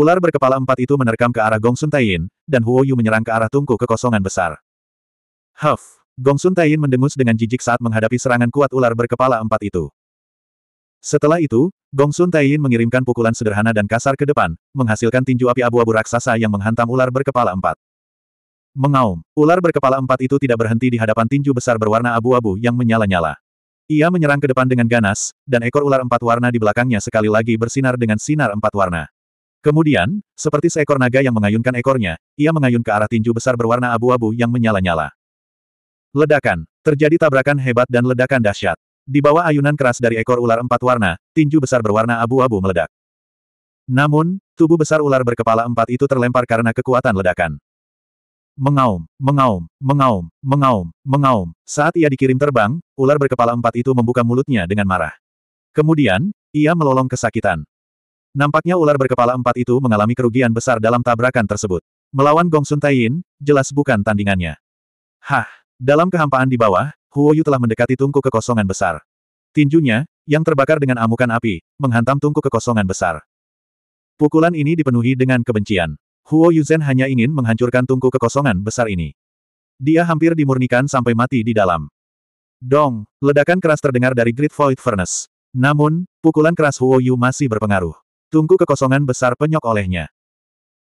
Ular berkepala empat itu menerkam ke arah Gong Sun Taiyin, dan Huo Yu menyerang ke arah tungku kekosongan besar. Huff! Gong Sun Taiyin mendengus dengan jijik saat menghadapi serangan kuat ular berkepala empat itu. Setelah itu, Gong Sun Taiyin mengirimkan pukulan sederhana dan kasar ke depan, menghasilkan tinju api abu-abu raksasa yang menghantam ular berkepala empat. Mengaum, ular berkepala empat itu tidak berhenti di hadapan tinju besar berwarna abu-abu yang menyala-nyala. Ia menyerang ke depan dengan ganas, dan ekor ular empat warna di belakangnya sekali lagi bersinar dengan sinar empat warna. Kemudian, seperti seekor naga yang mengayunkan ekornya, ia mengayun ke arah tinju besar berwarna abu-abu yang menyala-nyala. Ledakan. Terjadi tabrakan hebat dan ledakan dahsyat. Di bawah ayunan keras dari ekor ular empat warna, tinju besar berwarna abu-abu meledak. Namun, tubuh besar ular berkepala empat itu terlempar karena kekuatan ledakan. Mengaum, mengaum, mengaum, mengaum, mengaum. Saat ia dikirim terbang, ular berkepala empat itu membuka mulutnya dengan marah. Kemudian, ia melolong kesakitan. Nampaknya ular berkepala empat itu mengalami kerugian besar dalam tabrakan tersebut. Melawan Gong Sun Taiyin, jelas bukan tandingannya. Hah! Dalam kehampaan di bawah, Huo Yu telah mendekati tungku kekosongan besar. Tinjunya, yang terbakar dengan amukan api, menghantam tungku kekosongan besar. Pukulan ini dipenuhi dengan kebencian. Huo Yuzhen hanya ingin menghancurkan tungku kekosongan besar ini. Dia hampir dimurnikan sampai mati di dalam. Dong, ledakan keras terdengar dari Great Void Furnace. Namun, pukulan keras Huo Yu masih berpengaruh. Tungku kekosongan besar penyok olehnya.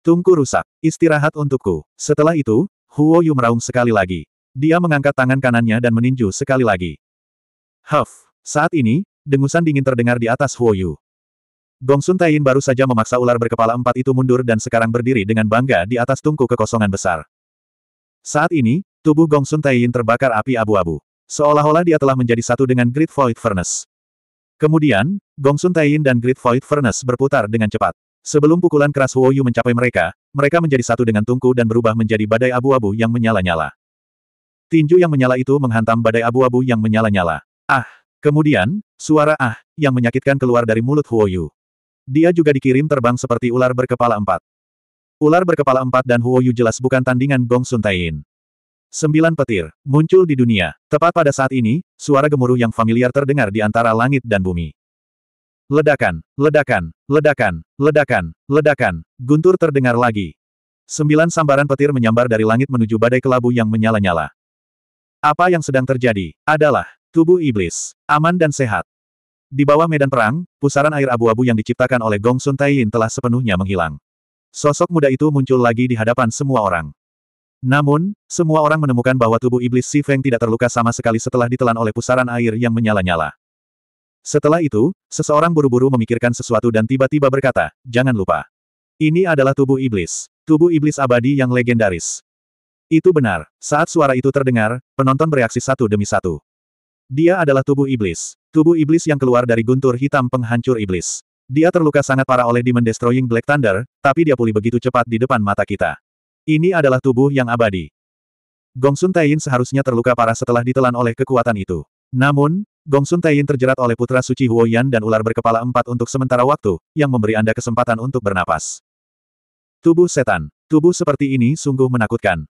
Tungku rusak. Istirahat untukku. Setelah itu, Huo Yu meraung sekali lagi. Dia mengangkat tangan kanannya dan meninju sekali lagi. Huff. Saat ini, dengusan dingin terdengar di atas Huo Yu. Sun Taiyin baru saja memaksa ular berkepala empat itu mundur dan sekarang berdiri dengan bangga di atas tungku kekosongan besar. Saat ini, tubuh Gong Sun Taiyin terbakar api abu-abu. Seolah-olah dia telah menjadi satu dengan Great Void Furnace. Kemudian, Gongsun Taiyin dan Great Void Furnace berputar dengan cepat. Sebelum pukulan keras Huo Yu mencapai mereka, mereka menjadi satu dengan tungku dan berubah menjadi badai abu-abu yang menyala-nyala. Tinju yang menyala itu menghantam badai abu-abu yang menyala-nyala. Ah! Kemudian, suara ah, yang menyakitkan keluar dari mulut Huo Yu. Dia juga dikirim terbang seperti ular berkepala empat. Ular berkepala empat dan Huo Yu jelas bukan tandingan Gong Sun Taiyin. Sembilan petir, muncul di dunia. Tepat pada saat ini, suara gemuruh yang familiar terdengar di antara langit dan bumi. Ledakan, ledakan, ledakan, ledakan, ledakan, guntur terdengar lagi. Sembilan sambaran petir menyambar dari langit menuju badai kelabu yang menyala-nyala. Apa yang sedang terjadi, adalah, tubuh iblis, aman dan sehat. Di bawah medan perang, pusaran air abu-abu yang diciptakan oleh Gong Sun Taiyin telah sepenuhnya menghilang. Sosok muda itu muncul lagi di hadapan semua orang. Namun, semua orang menemukan bahwa tubuh iblis Si Feng tidak terluka sama sekali setelah ditelan oleh pusaran air yang menyala-nyala. Setelah itu, seseorang buru-buru memikirkan sesuatu dan tiba-tiba berkata, jangan lupa. Ini adalah tubuh iblis. Tubuh iblis abadi yang legendaris. Itu benar. Saat suara itu terdengar, penonton bereaksi satu demi satu. Dia adalah tubuh iblis. Tubuh iblis yang keluar dari guntur hitam penghancur iblis. Dia terluka sangat parah oleh Demon Destroying Black Thunder, tapi dia pulih begitu cepat di depan mata kita. Ini adalah tubuh yang abadi. Gong Sun Taiyin seharusnya terluka parah setelah ditelan oleh kekuatan itu. Namun, Gong Sun Taiyin terjerat oleh putra suci Huoyan dan ular berkepala empat untuk sementara waktu, yang memberi Anda kesempatan untuk bernapas. Tubuh setan. Tubuh seperti ini sungguh menakutkan.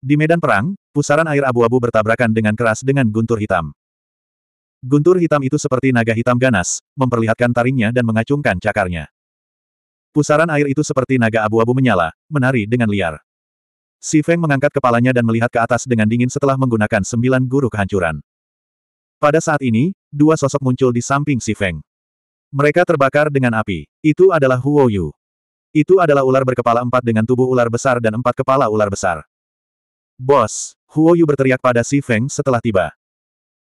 Di medan perang, pusaran air abu-abu bertabrakan dengan keras dengan guntur hitam. Guntur hitam itu seperti naga hitam ganas, memperlihatkan taringnya dan mengacungkan cakarnya. Pusaran air itu seperti naga abu-abu menyala, menari dengan liar. Si Feng mengangkat kepalanya dan melihat ke atas dengan dingin setelah menggunakan sembilan guru kehancuran. Pada saat ini, dua sosok muncul di samping Si Feng. Mereka terbakar dengan api. Itu adalah Huo Yu. Itu adalah ular berkepala empat dengan tubuh ular besar dan empat kepala ular besar. Bos, Huo Yu berteriak pada Si Feng setelah tiba.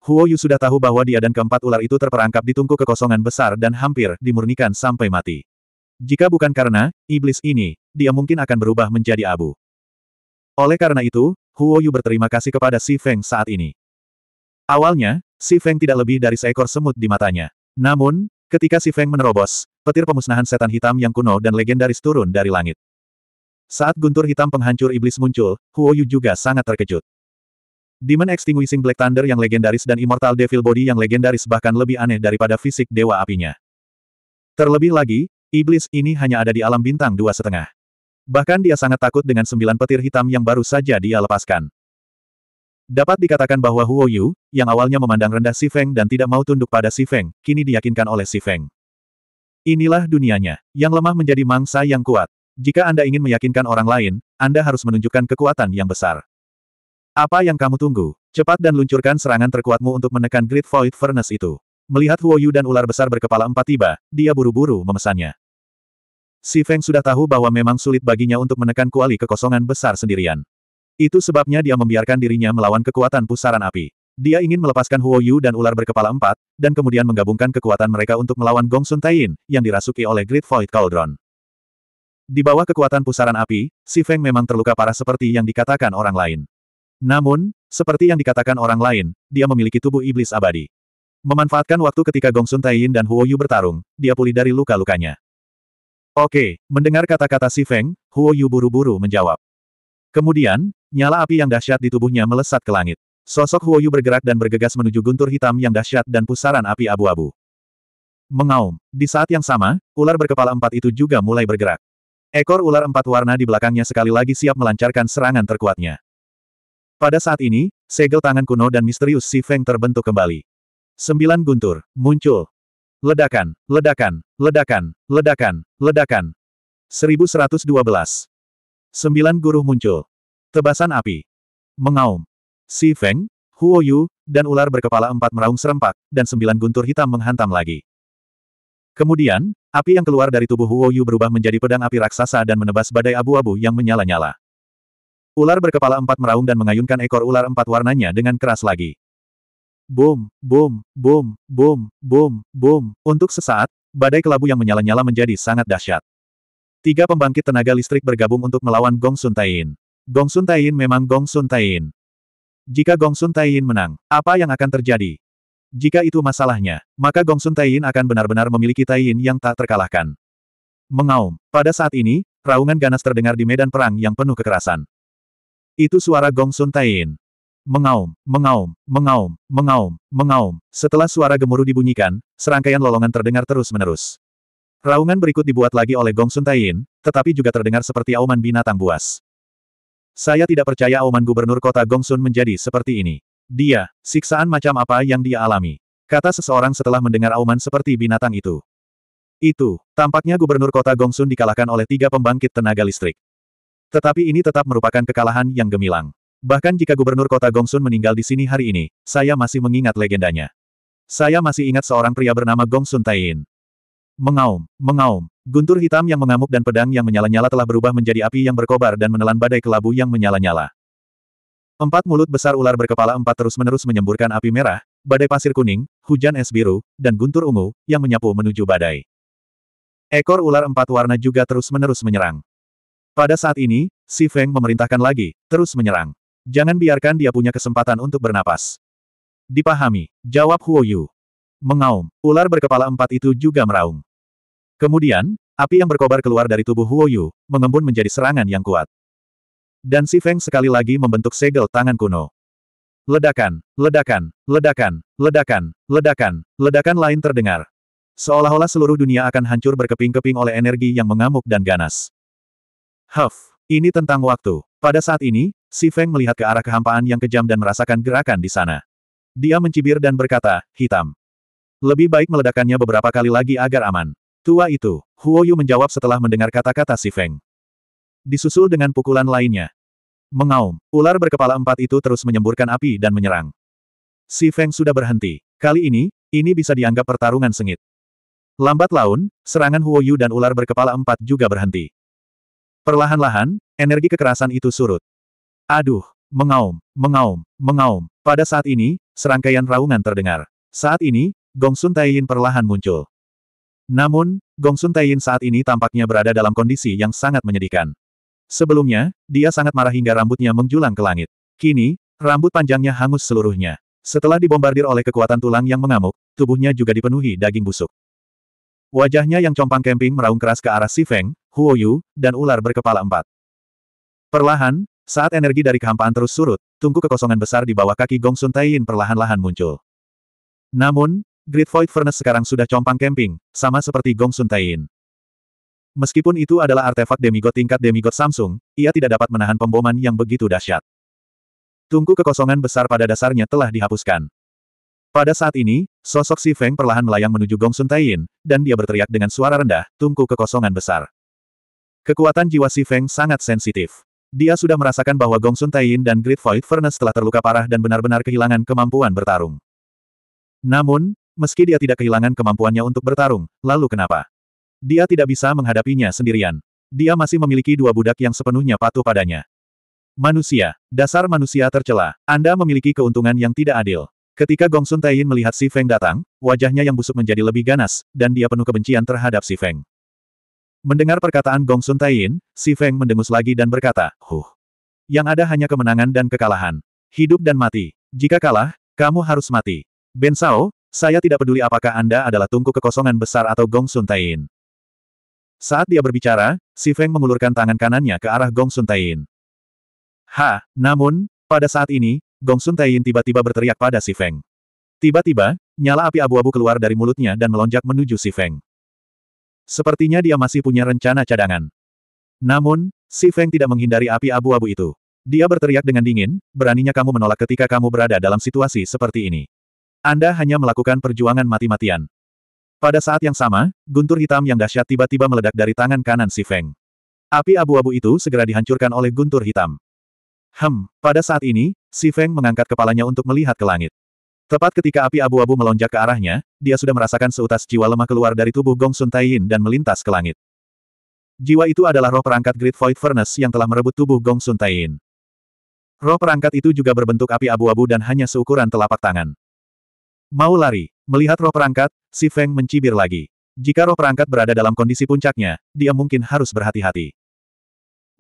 Huo Yu sudah tahu bahwa dia dan keempat ular itu terperangkap di tungku kekosongan besar dan hampir dimurnikan sampai mati. Jika bukan karena iblis ini, dia mungkin akan berubah menjadi abu. Oleh karena itu, Huo Yu berterima kasih kepada Si Feng saat ini. Awalnya, Si Feng tidak lebih dari seekor semut di matanya. Namun, ketika Si Feng menerobos, petir pemusnahan setan hitam yang kuno dan legendaris turun dari langit. Saat guntur hitam penghancur iblis muncul, Huo Yu juga sangat terkejut. Demon Extinguishing Black Thunder yang legendaris dan Immortal Devil Body yang legendaris bahkan lebih aneh daripada fisik Dewa Apinya. Terlebih lagi, Iblis ini hanya ada di alam bintang dua setengah. Bahkan dia sangat takut dengan sembilan petir hitam yang baru saja dia lepaskan. Dapat dikatakan bahwa Huo Yu, yang awalnya memandang rendah Si Feng dan tidak mau tunduk pada Si Feng, kini diyakinkan oleh Si Feng. Inilah dunianya, yang lemah menjadi mangsa yang kuat. Jika Anda ingin meyakinkan orang lain, Anda harus menunjukkan kekuatan yang besar. Apa yang kamu tunggu? Cepat dan luncurkan serangan terkuatmu untuk menekan Great Void Furnace itu. Melihat Huo Yu dan ular besar berkepala empat tiba, dia buru-buru memesannya. Si Feng sudah tahu bahwa memang sulit baginya untuk menekan kuali kekosongan besar sendirian. Itu sebabnya dia membiarkan dirinya melawan kekuatan pusaran api. Dia ingin melepaskan Huo Yu dan ular berkepala empat, dan kemudian menggabungkan kekuatan mereka untuk melawan Gong Sun yang dirasuki oleh Great Void Cauldron. Di bawah kekuatan pusaran api, Si Feng memang terluka parah seperti yang dikatakan orang lain. Namun, seperti yang dikatakan orang lain, dia memiliki tubuh iblis abadi. Memanfaatkan waktu ketika Gong Sun dan Huo Yu bertarung, dia pulih dari luka-lukanya. Oke, mendengar kata-kata si Feng, Huo Yu buru-buru menjawab. Kemudian, nyala api yang dahsyat di tubuhnya melesat ke langit. Sosok Huo Yu bergerak dan bergegas menuju guntur hitam yang dahsyat dan pusaran api abu-abu. Mengaum. Di saat yang sama, ular berkepala empat itu juga mulai bergerak. Ekor ular empat warna di belakangnya sekali lagi siap melancarkan serangan terkuatnya. Pada saat ini, segel tangan kuno dan misterius Si Feng terbentuk kembali. Sembilan guntur, muncul, Ledakan, ledakan, ledakan, ledakan, ledakan. 1112. Sembilan guru muncul. Tebasan api. Mengaum. Si Feng, Huo Yu, dan ular berkepala empat meraung serempak, dan sembilan guntur hitam menghantam lagi. Kemudian, api yang keluar dari tubuh Huo Yu berubah menjadi pedang api raksasa dan menebas badai abu-abu yang menyala-nyala. Ular berkepala empat meraung dan mengayunkan ekor ular empat warnanya dengan keras lagi. Boom, boom, boom, boom, boom, boom. Untuk sesaat, badai kelabu yang menyala-nyala menjadi sangat dahsyat. Tiga pembangkit tenaga listrik bergabung untuk melawan Gong Sun Tain. Gong Sun Tain memang Gong Sun Tain. Jika Gong Sun Tain menang, apa yang akan terjadi? Jika itu masalahnya, maka Gong Sun Tain akan benar-benar memiliki Tain yang tak terkalahkan. Mengaum. Pada saat ini, raungan ganas terdengar di medan perang yang penuh kekerasan. Itu suara Gong Sun Tain. Mengaum, mengaum, mengaum, mengaum, mengaum. Setelah suara gemuruh dibunyikan, serangkaian lolongan terdengar terus-menerus. Raungan berikut dibuat lagi oleh Gong Sun Taiyin, tetapi juga terdengar seperti auman binatang buas. Saya tidak percaya auman gubernur kota Gong Sun menjadi seperti ini. Dia, siksaan macam apa yang dia alami. Kata seseorang setelah mendengar auman seperti binatang itu. Itu, tampaknya gubernur kota Gongsun dikalahkan oleh tiga pembangkit tenaga listrik. Tetapi ini tetap merupakan kekalahan yang gemilang. Bahkan jika gubernur kota Gongsun meninggal di sini hari ini, saya masih mengingat legendanya. Saya masih ingat seorang pria bernama Gongsun Taiin. Mengaum, mengaum, guntur hitam yang mengamuk dan pedang yang menyala-nyala telah berubah menjadi api yang berkobar dan menelan badai kelabu yang menyala-nyala. Empat mulut besar ular berkepala empat terus-menerus menyemburkan api merah, badai pasir kuning, hujan es biru, dan guntur ungu, yang menyapu menuju badai. Ekor ular empat warna juga terus-menerus menyerang. Pada saat ini, Si Feng memerintahkan lagi, terus menyerang. Jangan biarkan dia punya kesempatan untuk bernapas. Dipahami, jawab Huo Yu. Mengaum, ular berkepala empat itu juga meraung. Kemudian, api yang berkobar keluar dari tubuh Huo Yu, mengembun menjadi serangan yang kuat. Dan si Feng sekali lagi membentuk segel tangan kuno. Ledakan, ledakan, ledakan, ledakan, ledakan, ledakan lain terdengar. Seolah-olah seluruh dunia akan hancur berkeping-keping oleh energi yang mengamuk dan ganas. Huff, ini tentang waktu. Pada saat ini, Si Feng melihat ke arah kehampaan yang kejam dan merasakan gerakan di sana. Dia mencibir dan berkata, hitam. Lebih baik meledakannya beberapa kali lagi agar aman. Tua itu, Huo Yu menjawab setelah mendengar kata-kata Si Feng. Disusul dengan pukulan lainnya. Mengaum, ular berkepala empat itu terus menyemburkan api dan menyerang. Si Feng sudah berhenti. Kali ini, ini bisa dianggap pertarungan sengit. Lambat laun, serangan Huo Yu dan ular berkepala empat juga berhenti. Perlahan-lahan, energi kekerasan itu surut. Aduh, mengaum, mengaum, mengaum. Pada saat ini, serangkaian raungan terdengar. Saat ini, Gong Sun Taiyin perlahan muncul. Namun, Gong Sun Taiyin saat ini tampaknya berada dalam kondisi yang sangat menyedihkan. Sebelumnya, dia sangat marah hingga rambutnya menjulang ke langit. Kini, rambut panjangnya hangus seluruhnya. Setelah dibombardir oleh kekuatan tulang yang mengamuk, tubuhnya juga dipenuhi daging busuk. Wajahnya yang compang kemping meraung keras ke arah Si Feng, Huo Yu, dan ular berkepala empat. Perlahan, saat energi dari kehampaan terus surut, tungku kekosongan besar di bawah kaki Gong Sun Taiyin perlahan-lahan muncul. Namun, Great Void Furnace sekarang sudah compang camping, sama seperti Gong Sun Taiyin. Meskipun itu adalah artefak demigod tingkat demigod Samsung, ia tidak dapat menahan pemboman yang begitu dahsyat. Tungku kekosongan besar pada dasarnya telah dihapuskan. Pada saat ini, sosok Si Feng perlahan melayang menuju Gong Sun Taiyin, dan dia berteriak dengan suara rendah, tungku kekosongan besar. Kekuatan jiwa Si Feng sangat sensitif. Dia sudah merasakan bahwa Gong Sun Taiyin dan Great Void Furnace telah terluka parah dan benar-benar kehilangan kemampuan bertarung. Namun, meski dia tidak kehilangan kemampuannya untuk bertarung, lalu kenapa? Dia tidak bisa menghadapinya sendirian. Dia masih memiliki dua budak yang sepenuhnya patuh padanya. Manusia, dasar manusia tercela, Anda memiliki keuntungan yang tidak adil. Ketika Gong Sun Taiyin melihat Si Feng datang, wajahnya yang busuk menjadi lebih ganas, dan dia penuh kebencian terhadap Si Feng. Mendengar perkataan Gong Sun Taiyin, Si Feng mendengus lagi dan berkata, Huh! Yang ada hanya kemenangan dan kekalahan. Hidup dan mati. Jika kalah, kamu harus mati. Ben Sao, saya tidak peduli apakah Anda adalah tungku kekosongan besar atau Gong Sun Taiyin. Saat dia berbicara, Si Feng mengulurkan tangan kanannya ke arah Gong Sun Taiyin. Ha, namun, pada saat ini, Gong Sun Taiyin tiba-tiba berteriak pada Si Feng. Tiba-tiba, nyala api abu-abu keluar dari mulutnya dan melonjak menuju Si Feng. Sepertinya dia masih punya rencana cadangan. Namun, Si Feng tidak menghindari api abu-abu itu. Dia berteriak dengan dingin, beraninya kamu menolak ketika kamu berada dalam situasi seperti ini. Anda hanya melakukan perjuangan mati-matian. Pada saat yang sama, guntur hitam yang dahsyat tiba-tiba meledak dari tangan kanan Si Feng. Api abu-abu itu segera dihancurkan oleh guntur hitam. Hem, pada saat ini, Si Feng mengangkat kepalanya untuk melihat ke langit. Tepat ketika api abu-abu melonjak ke arahnya, dia sudah merasakan seutas jiwa lemah keluar dari tubuh Gong Sun Taiyin dan melintas ke langit. Jiwa itu adalah roh perangkat Great Void Furnace yang telah merebut tubuh Gong Sun Taiyin. Roh perangkat itu juga berbentuk api abu-abu dan hanya seukuran telapak tangan. Mau lari, melihat roh perangkat, si Feng mencibir lagi. Jika roh perangkat berada dalam kondisi puncaknya, dia mungkin harus berhati-hati.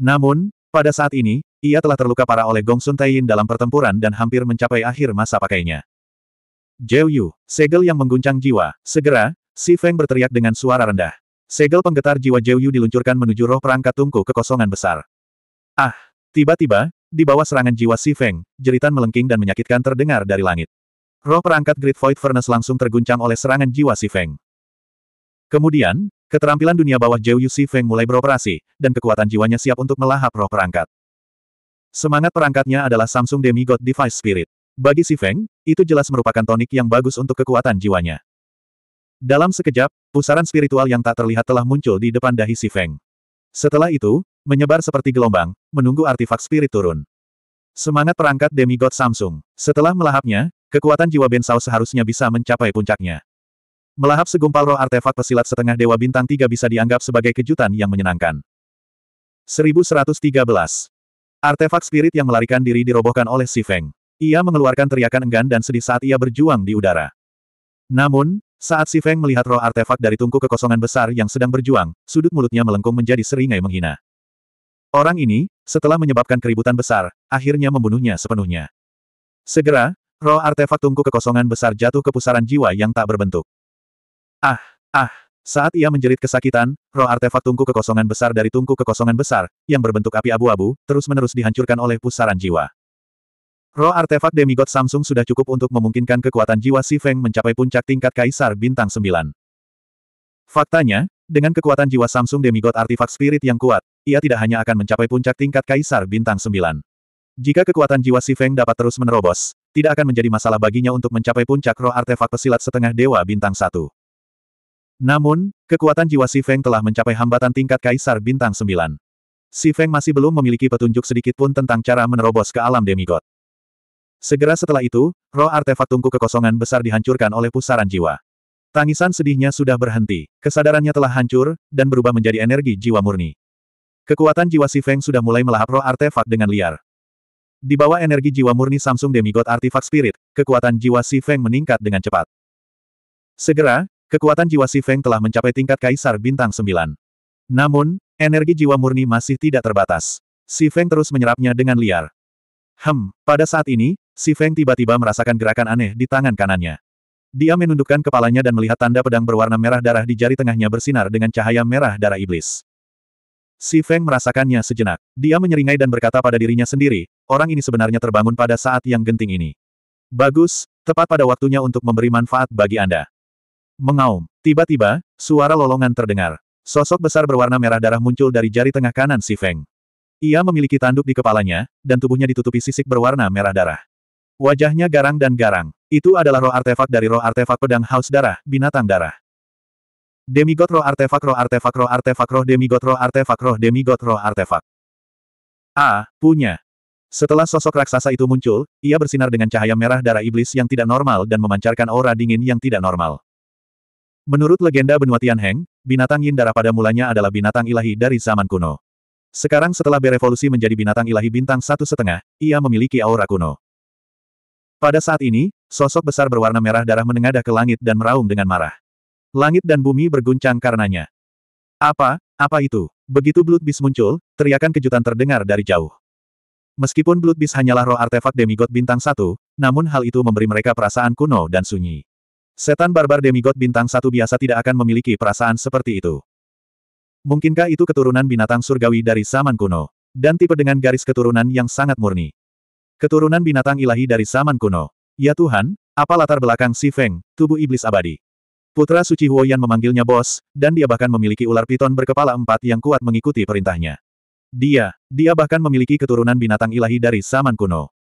Namun, pada saat ini, ia telah terluka parah oleh Gong Sun Taiyin dalam pertempuran dan hampir mencapai akhir masa pakainya. Zhao Yu, segel yang mengguncang jiwa, segera, Si Feng berteriak dengan suara rendah. Segel penggetar jiwa Zhao Yu diluncurkan menuju roh perangkat tungku kekosongan besar. Ah! Tiba-tiba, di bawah serangan jiwa Si Feng, jeritan melengking dan menyakitkan terdengar dari langit. Roh perangkat Great Void Furnace langsung terguncang oleh serangan jiwa Si Feng. Kemudian, keterampilan dunia bawah Zhao Yu Si Feng mulai beroperasi, dan kekuatan jiwanya siap untuk melahap roh perangkat. Semangat perangkatnya adalah Samsung Demigod Device Spirit. Bagi si Feng, itu jelas merupakan tonik yang bagus untuk kekuatan jiwanya. Dalam sekejap, pusaran spiritual yang tak terlihat telah muncul di depan dahi si Feng. Setelah itu, menyebar seperti gelombang, menunggu artefak spirit turun. Semangat perangkat demigod Samsung. Setelah melahapnya, kekuatan jiwa Ben Bensau seharusnya bisa mencapai puncaknya. Melahap segumpal roh artefak pesilat setengah dewa bintang tiga bisa dianggap sebagai kejutan yang menyenangkan. 1113. Artefak spirit yang melarikan diri dirobohkan oleh si Feng. Ia mengeluarkan teriakan enggan dan sedih saat ia berjuang di udara. Namun, saat Si Feng melihat roh artefak dari tungku kekosongan besar yang sedang berjuang, sudut mulutnya melengkung menjadi seringai menghina. Orang ini, setelah menyebabkan keributan besar, akhirnya membunuhnya sepenuhnya. Segera, roh artefak tungku kekosongan besar jatuh ke pusaran jiwa yang tak berbentuk. Ah, ah, saat ia menjerit kesakitan, roh artefak tungku kekosongan besar dari tungku kekosongan besar, yang berbentuk api abu-abu, terus-menerus dihancurkan oleh pusaran jiwa. Roh artefak demigod Samsung sudah cukup untuk memungkinkan kekuatan jiwa Si Feng mencapai puncak tingkat Kaisar Bintang 9. Faktanya, dengan kekuatan jiwa Samsung demigod artefak spirit yang kuat, ia tidak hanya akan mencapai puncak tingkat Kaisar Bintang 9. Jika kekuatan jiwa Si Feng dapat terus menerobos, tidak akan menjadi masalah baginya untuk mencapai puncak roh artefak pesilat setengah Dewa Bintang 1. Namun, kekuatan jiwa Si Feng telah mencapai hambatan tingkat Kaisar Bintang 9. Si Feng masih belum memiliki petunjuk sedikit pun tentang cara menerobos ke alam demigod. Segera setelah itu, roh artefak tungku kekosongan besar dihancurkan oleh pusaran jiwa. Tangisan sedihnya sudah berhenti, kesadarannya telah hancur, dan berubah menjadi energi jiwa murni. Kekuatan jiwa Si Feng sudah mulai melahap roh artefak dengan liar. Di bawah energi jiwa murni Samsung Demigod Artifak Spirit, kekuatan jiwa Si Feng meningkat dengan cepat. Segera, kekuatan jiwa Si Feng telah mencapai tingkat Kaisar Bintang 9. Namun, energi jiwa murni masih tidak terbatas. Si Feng terus menyerapnya dengan liar. Hem, pada saat ini, Si Feng tiba-tiba merasakan gerakan aneh di tangan kanannya. Dia menundukkan kepalanya dan melihat tanda pedang berwarna merah darah di jari tengahnya bersinar dengan cahaya merah darah iblis. Si Feng merasakannya sejenak. Dia menyeringai dan berkata pada dirinya sendiri, orang ini sebenarnya terbangun pada saat yang genting ini. Bagus, tepat pada waktunya untuk memberi manfaat bagi Anda. Mengaum. Tiba-tiba, suara lolongan terdengar. Sosok besar berwarna merah darah muncul dari jari tengah kanan Si Feng. Ia memiliki tanduk di kepalanya, dan tubuhnya ditutupi sisik berwarna merah darah. Wajahnya garang dan garang. Itu adalah roh artefak dari roh artefak pedang haus darah, binatang darah. Demigod roh artefak roh artefak roh artefak roh demigod roh artefak roh demigod roh artefak. A. Punya. Setelah sosok raksasa itu muncul, ia bersinar dengan cahaya merah darah iblis yang tidak normal dan memancarkan aura dingin yang tidak normal. Menurut legenda benua Tianheng, binatang yin darah pada mulanya adalah binatang ilahi dari zaman kuno. Sekarang setelah berevolusi menjadi binatang ilahi bintang satu setengah, ia memiliki aura kuno. Pada saat ini, sosok besar berwarna merah darah menengadah ke langit dan meraung dengan marah. Langit dan bumi berguncang karenanya. Apa, apa itu? Begitu Blood Beast muncul, teriakan kejutan terdengar dari jauh. Meskipun Blood Beast hanyalah roh artefak demigod bintang satu, namun hal itu memberi mereka perasaan kuno dan sunyi. Setan barbar demigod bintang satu biasa tidak akan memiliki perasaan seperti itu. Mungkinkah itu keturunan binatang surgawi dari zaman kuno? Dan tipe dengan garis keturunan yang sangat murni. Keturunan binatang ilahi dari zaman kuno. Ya Tuhan, apa latar belakang si Feng, tubuh iblis abadi? Putra Suci Huoyan memanggilnya bos, dan dia bahkan memiliki ular piton berkepala empat yang kuat mengikuti perintahnya. Dia, dia bahkan memiliki keturunan binatang ilahi dari zaman kuno.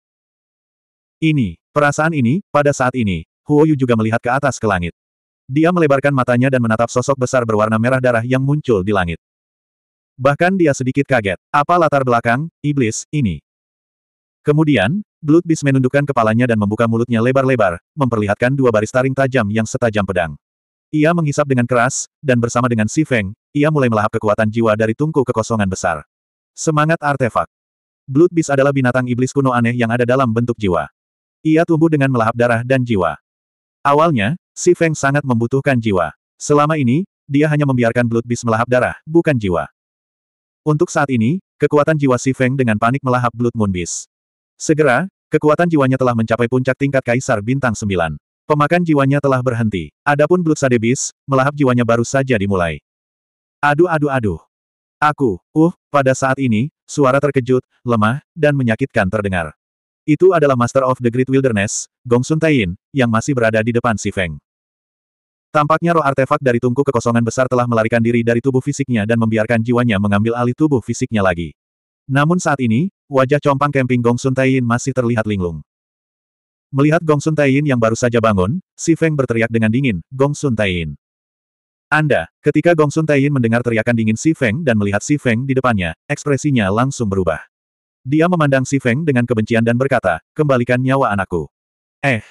Ini, perasaan ini, pada saat ini, Huo Yu juga melihat ke atas ke langit. Dia melebarkan matanya dan menatap sosok besar berwarna merah darah yang muncul di langit. Bahkan dia sedikit kaget, apa latar belakang, iblis, ini. Kemudian, Blood Beast menundukkan kepalanya dan membuka mulutnya lebar-lebar, memperlihatkan dua baris taring tajam yang setajam pedang. Ia menghisap dengan keras, dan bersama dengan Si Feng, ia mulai melahap kekuatan jiwa dari tungku kekosongan besar. Semangat artefak. Blood Beast adalah binatang iblis kuno aneh yang ada dalam bentuk jiwa. Ia tumbuh dengan melahap darah dan jiwa. Awalnya, Si Feng sangat membutuhkan jiwa. Selama ini, dia hanya membiarkan Blood Beast melahap darah, bukan jiwa. Untuk saat ini, kekuatan jiwa Si Feng dengan panik melahap Blood Moon Beast. Segera, kekuatan jiwanya telah mencapai puncak tingkat Kaisar Bintang 9. Pemakan jiwanya telah berhenti. Adapun Blood Sadebis, melahap jiwanya baru saja dimulai. Aduh aduh aduh. Aku, uh, pada saat ini, suara terkejut, lemah, dan menyakitkan terdengar. Itu adalah Master of the Great Wilderness, Gong Sun Tain, yang masih berada di depan Si Feng. Tampaknya roh artefak dari tungku kekosongan besar telah melarikan diri dari tubuh fisiknya dan membiarkan jiwanya mengambil alih tubuh fisiknya lagi. Namun saat ini, wajah compang camping Gong Sun Taiyin masih terlihat linglung. Melihat Gong Sun Taiyin yang baru saja bangun, Si Feng berteriak dengan dingin, Gong Sun Taiyin. Anda, ketika Gong Sun Taiyin mendengar teriakan dingin Si Feng dan melihat Si Feng di depannya, ekspresinya langsung berubah. Dia memandang Si Feng dengan kebencian dan berkata, kembalikan nyawa anakku. Eh.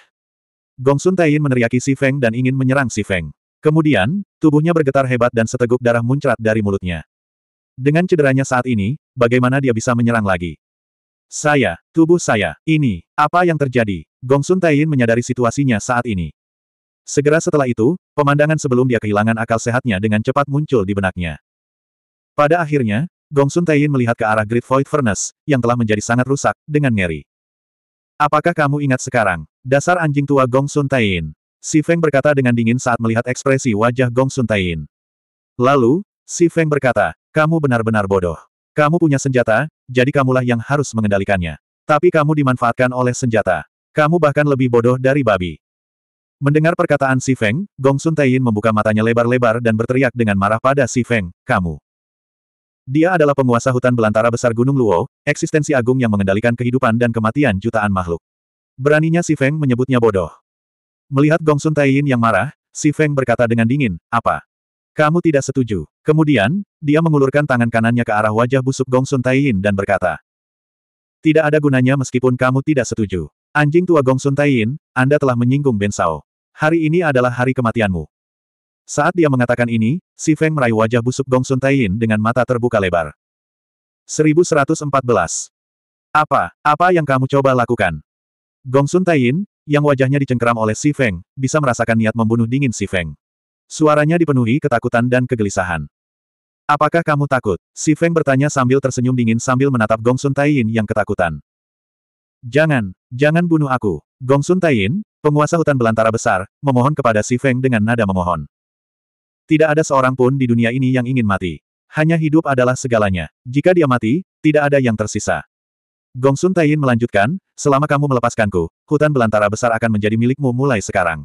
Gong Sun Taiyin meneriaki Si Feng dan ingin menyerang Si Feng. Kemudian, tubuhnya bergetar hebat dan seteguk darah muncrat dari mulutnya. Dengan cederanya saat ini, bagaimana dia bisa menyerang lagi? Saya, tubuh saya, ini, apa yang terjadi? Gong Sun Taiyin menyadari situasinya saat ini. Segera setelah itu, pemandangan sebelum dia kehilangan akal sehatnya dengan cepat muncul di benaknya. Pada akhirnya, Gong Sun Taiyin melihat ke arah Great Void Furnace, yang telah menjadi sangat rusak, dengan ngeri. Apakah kamu ingat sekarang? Dasar anjing tua Gong Sun Taiyin. Si Feng berkata dengan dingin saat melihat ekspresi wajah Gong Sun Taiyin. Lalu, Si Feng berkata, kamu benar-benar bodoh. Kamu punya senjata, jadi kamulah yang harus mengendalikannya. Tapi kamu dimanfaatkan oleh senjata. Kamu bahkan lebih bodoh dari babi. Mendengar perkataan Si Feng, Gong Sun Taiyin membuka matanya lebar-lebar dan berteriak dengan marah pada Si Feng, kamu. Dia adalah penguasa hutan belantara besar Gunung Luo, eksistensi agung yang mengendalikan kehidupan dan kematian jutaan makhluk. Beraninya Si Feng menyebutnya bodoh. Melihat Gong Sun Taiyin yang marah, Si Feng berkata dengan dingin, apa? Kamu tidak setuju. Kemudian, dia mengulurkan tangan kanannya ke arah wajah busuk Gong Sun Taiyin dan berkata. Tidak ada gunanya meskipun kamu tidak setuju. Anjing tua Gong Sun Taiyin, Anda telah menyinggung Ben Sao. Hari ini adalah hari kematianmu. Saat dia mengatakan ini, Si Feng meraih wajah busuk Gong Sun Taiyin dengan mata terbuka lebar. 1114. Apa, apa yang kamu coba lakukan? Gong Sun Taiyin, yang wajahnya dicengkeram oleh Si Feng, bisa merasakan niat membunuh dingin Si Feng. Suaranya dipenuhi ketakutan dan kegelisahan. Apakah kamu takut? Si Feng bertanya sambil tersenyum dingin sambil menatap Gongsun Sun Taiyin yang ketakutan. Jangan, jangan bunuh aku. Gongsun Sun Taiyin, penguasa hutan belantara besar, memohon kepada Si Feng dengan nada memohon. Tidak ada seorang pun di dunia ini yang ingin mati. Hanya hidup adalah segalanya. Jika dia mati, tidak ada yang tersisa. Gongsun Sun Taiyin melanjutkan, selama kamu melepaskanku, hutan belantara besar akan menjadi milikmu mulai sekarang.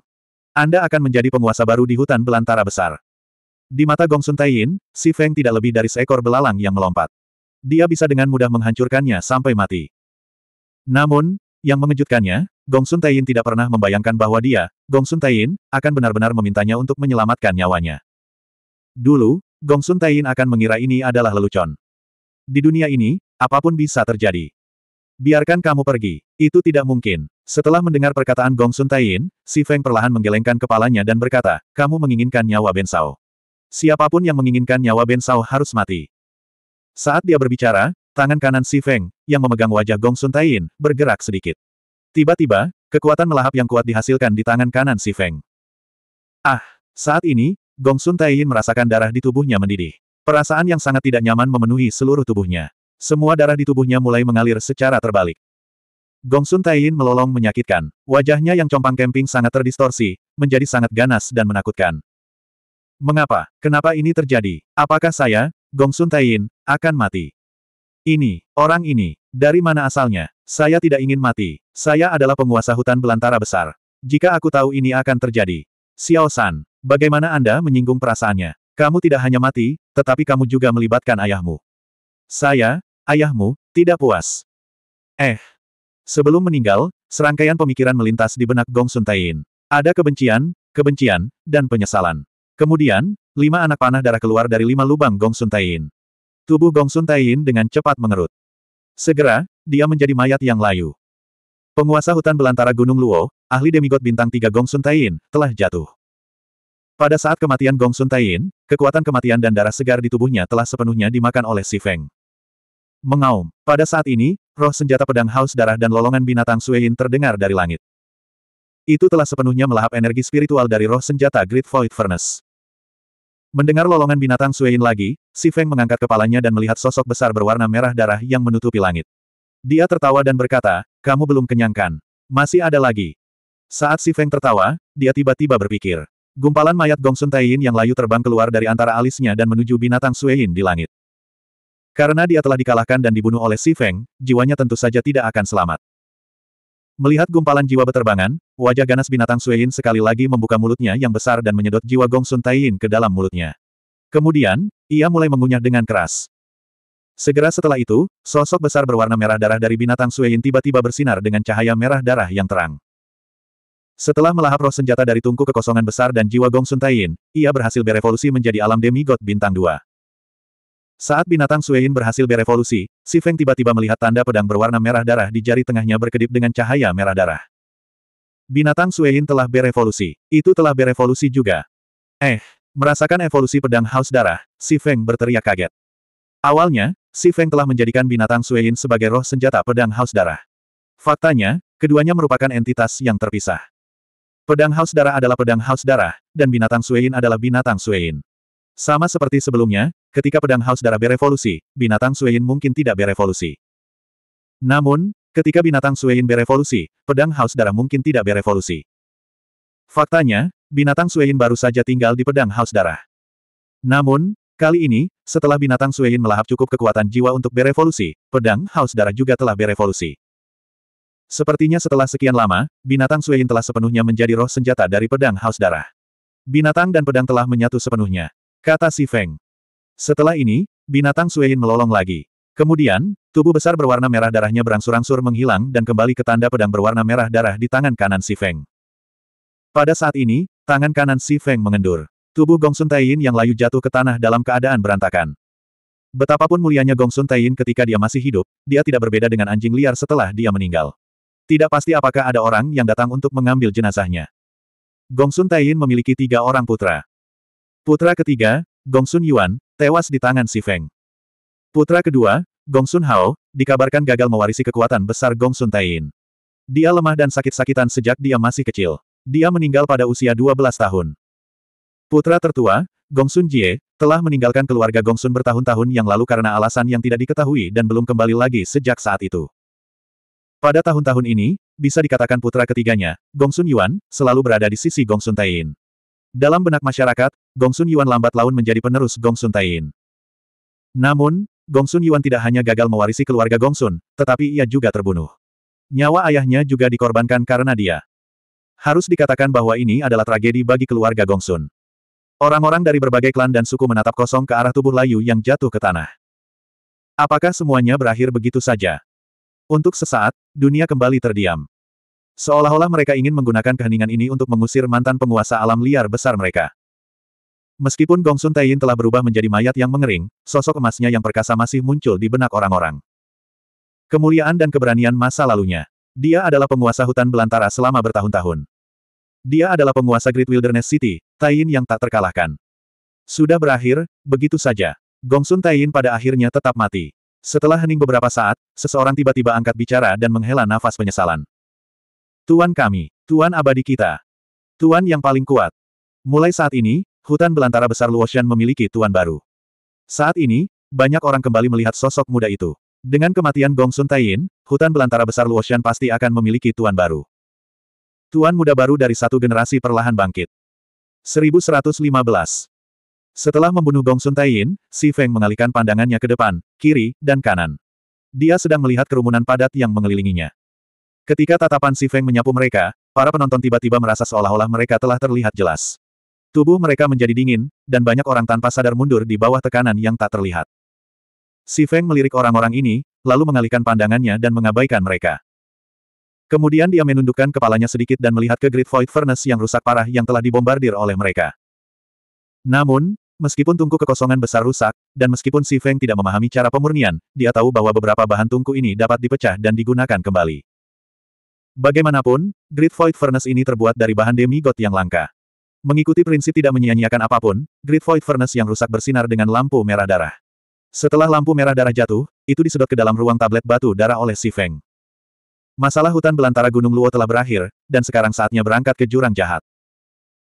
Anda akan menjadi penguasa baru di hutan belantara besar. Di mata Gong Sun Taiyin, Si Feng tidak lebih dari seekor belalang yang melompat. Dia bisa dengan mudah menghancurkannya sampai mati. Namun, yang mengejutkannya, Gong Sun Taiyin tidak pernah membayangkan bahwa dia, Gong Sun Taiyin, akan benar-benar memintanya untuk menyelamatkan nyawanya. Dulu, Gong Sun Taiyin akan mengira ini adalah lelucon. Di dunia ini, apapun bisa terjadi. Biarkan kamu pergi, itu tidak mungkin. Setelah mendengar perkataan Gong Sun Taiyin, Si Feng perlahan menggelengkan kepalanya dan berkata, kamu menginginkan nyawa Ben Sao. Siapapun yang menginginkan nyawa Ben Sao harus mati. Saat dia berbicara, tangan kanan Si Feng, yang memegang wajah Gong Sun Taiyin, bergerak sedikit. Tiba-tiba, kekuatan melahap yang kuat dihasilkan di tangan kanan Si Feng. Ah, saat ini, Gong Sun Taiyin merasakan darah di tubuhnya mendidih. Perasaan yang sangat tidak nyaman memenuhi seluruh tubuhnya. Semua darah di tubuhnya mulai mengalir secara terbalik. Gongsun Tain melolong menyakitkan, wajahnya yang compang kemping sangat terdistorsi, menjadi sangat ganas dan menakutkan. Mengapa? Kenapa ini terjadi? Apakah saya, Gongsun Taiyin, akan mati? Ini, orang ini, dari mana asalnya? Saya tidak ingin mati. Saya adalah penguasa hutan belantara besar. Jika aku tahu ini akan terjadi. Xiao San, bagaimana Anda menyinggung perasaannya? Kamu tidak hanya mati, tetapi kamu juga melibatkan ayahmu. Saya, ayahmu, tidak puas. Eh, Sebelum meninggal, serangkaian pemikiran melintas di benak Gong Sun Taiyin. Ada kebencian, kebencian, dan penyesalan. Kemudian, lima anak panah darah keluar dari lima lubang Gong Sun Taiyin. Tubuh Gong Sun Taiyin dengan cepat mengerut. Segera, dia menjadi mayat yang layu. Penguasa hutan belantara Gunung Luo, ahli demigod bintang tiga Gong Sun Taiyin, telah jatuh. Pada saat kematian Gong Sun Taiyin, kekuatan kematian dan darah segar di tubuhnya telah sepenuhnya dimakan oleh Si Feng. Mengaum. Pada saat ini, Roh senjata pedang haus darah dan lolongan binatang Suein terdengar dari langit. Itu telah sepenuhnya melahap energi spiritual dari roh senjata Great Void Furnace. Mendengar lolongan binatang Suein lagi, Si Feng mengangkat kepalanya dan melihat sosok besar berwarna merah darah yang menutupi langit. Dia tertawa dan berkata, kamu belum kenyangkan. Masih ada lagi. Saat Si Feng tertawa, dia tiba-tiba berpikir. Gumpalan mayat Gongsun Taiyin yang layu terbang keluar dari antara alisnya dan menuju binatang Suein di langit. Karena dia telah dikalahkan dan dibunuh oleh Si Feng, jiwanya tentu saja tidak akan selamat. Melihat gumpalan jiwa beterbangan, wajah ganas binatang Suein sekali lagi membuka mulutnya yang besar dan menyedot jiwa Gong Sun Taiyin ke dalam mulutnya. Kemudian, ia mulai mengunyah dengan keras. Segera setelah itu, sosok besar berwarna merah darah dari binatang Suein tiba-tiba bersinar dengan cahaya merah darah yang terang. Setelah melahap roh senjata dari tungku kekosongan besar dan jiwa Gong Sun Taiyin, ia berhasil berevolusi menjadi alam demigod bintang Dua. Saat binatang Suein berhasil berevolusi, Si Feng tiba-tiba melihat tanda pedang berwarna merah darah di jari tengahnya berkedip dengan cahaya merah darah. Binatang Suein telah berevolusi. Itu telah berevolusi juga. Eh, merasakan evolusi pedang haus darah, Si Feng berteriak kaget. Awalnya, Si Feng telah menjadikan binatang Suein sebagai roh senjata pedang haus darah. Faktanya, keduanya merupakan entitas yang terpisah. Pedang haus darah adalah pedang haus darah, dan binatang Suein adalah binatang Suein. Sama seperti sebelumnya, ketika pedang haus darah berevolusi, binatang Suein mungkin tidak berevolusi. Namun, ketika binatang Suein berevolusi, pedang haus darah mungkin tidak berevolusi. Faktanya, binatang Suein baru saja tinggal di pedang haus darah. Namun, kali ini, setelah binatang Suein melahap cukup kekuatan jiwa untuk berevolusi, pedang haus darah juga telah berevolusi. Sepertinya setelah sekian lama, binatang Suein telah sepenuhnya menjadi roh senjata dari pedang haus darah. Binatang dan pedang telah menyatu sepenuhnya. Kata si Feng. Setelah ini, binatang Suein melolong lagi. Kemudian, tubuh besar berwarna merah darahnya berangsur-angsur menghilang dan kembali ke tanda pedang berwarna merah darah di tangan kanan si Feng. Pada saat ini, tangan kanan si Feng mengendur. Tubuh Gong Sun Taiyin yang layu jatuh ke tanah dalam keadaan berantakan. Betapapun mulianya Gong Sun Taiyin ketika dia masih hidup, dia tidak berbeda dengan anjing liar setelah dia meninggal. Tidak pasti apakah ada orang yang datang untuk mengambil jenazahnya. Gong Sun Taiyin memiliki tiga orang putra. Putra ketiga, Gongsun Yuan, tewas di tangan Si Feng. Putra kedua, Gongsun Hao, dikabarkan gagal mewarisi kekuatan besar Gongsun Taein. Dia lemah dan sakit-sakitan sejak dia masih kecil. Dia meninggal pada usia 12 tahun. Putra tertua, Gongsun Jie, telah meninggalkan keluarga Gongsun bertahun-tahun yang lalu karena alasan yang tidak diketahui dan belum kembali lagi sejak saat itu. Pada tahun-tahun ini, bisa dikatakan putra ketiganya, Gongsun Yuan, selalu berada di sisi Gongsun Taein. Dalam benak masyarakat, Gongsun Yuan lambat laun menjadi penerus Gongsun Tain. Namun, Gongsun Yuan tidak hanya gagal mewarisi keluarga Gongsun, tetapi ia juga terbunuh. Nyawa ayahnya juga dikorbankan karena dia. Harus dikatakan bahwa ini adalah tragedi bagi keluarga Gongsun. Orang-orang dari berbagai klan dan suku menatap kosong ke arah tubuh Layu yang jatuh ke tanah. Apakah semuanya berakhir begitu saja? Untuk sesaat, dunia kembali terdiam. Seolah-olah mereka ingin menggunakan keheningan ini untuk mengusir mantan penguasa alam liar besar mereka. Meskipun Gongsun Taiyin telah berubah menjadi mayat yang mengering, sosok emasnya yang perkasa masih muncul di benak orang-orang. Kemuliaan dan keberanian masa lalunya. Dia adalah penguasa hutan belantara selama bertahun-tahun. Dia adalah penguasa Great Wilderness City, Taiyin yang tak terkalahkan. Sudah berakhir, begitu saja. Gongsun Taiyin pada akhirnya tetap mati. Setelah hening beberapa saat, seseorang tiba-tiba angkat bicara dan menghela nafas penyesalan. Tuan kami, Tuan abadi kita. Tuan yang paling kuat. Mulai saat ini, hutan belantara besar Luoshan memiliki tuan baru. Saat ini, banyak orang kembali melihat sosok muda itu. Dengan kematian Gong Sun Taiyin, hutan belantara besar Luoshan pasti akan memiliki tuan baru. Tuan muda baru dari satu generasi perlahan bangkit. 1115 Setelah membunuh Gong Sun Taiyin, Si Feng mengalihkan pandangannya ke depan, kiri, dan kanan. Dia sedang melihat kerumunan padat yang mengelilinginya. Ketika tatapan Si Feng menyapu mereka, para penonton tiba-tiba merasa seolah-olah mereka telah terlihat jelas. Tubuh mereka menjadi dingin, dan banyak orang tanpa sadar mundur di bawah tekanan yang tak terlihat. Si Feng melirik orang-orang ini, lalu mengalihkan pandangannya dan mengabaikan mereka. Kemudian dia menundukkan kepalanya sedikit dan melihat ke Great Void Furnace yang rusak parah yang telah dibombardir oleh mereka. Namun, meskipun tungku kekosongan besar rusak, dan meskipun Si Feng tidak memahami cara pemurnian, dia tahu bahwa beberapa bahan tungku ini dapat dipecah dan digunakan kembali. Bagaimanapun, Great Void Furnace ini terbuat dari bahan demigod yang langka. Mengikuti prinsip tidak menyia-nyiakan apapun, Great Void Furnace yang rusak bersinar dengan lampu merah darah. Setelah lampu merah darah jatuh, itu disedot ke dalam ruang tablet batu darah oleh Si Feng. Masalah hutan belantara Gunung Luo telah berakhir, dan sekarang saatnya berangkat ke jurang jahat.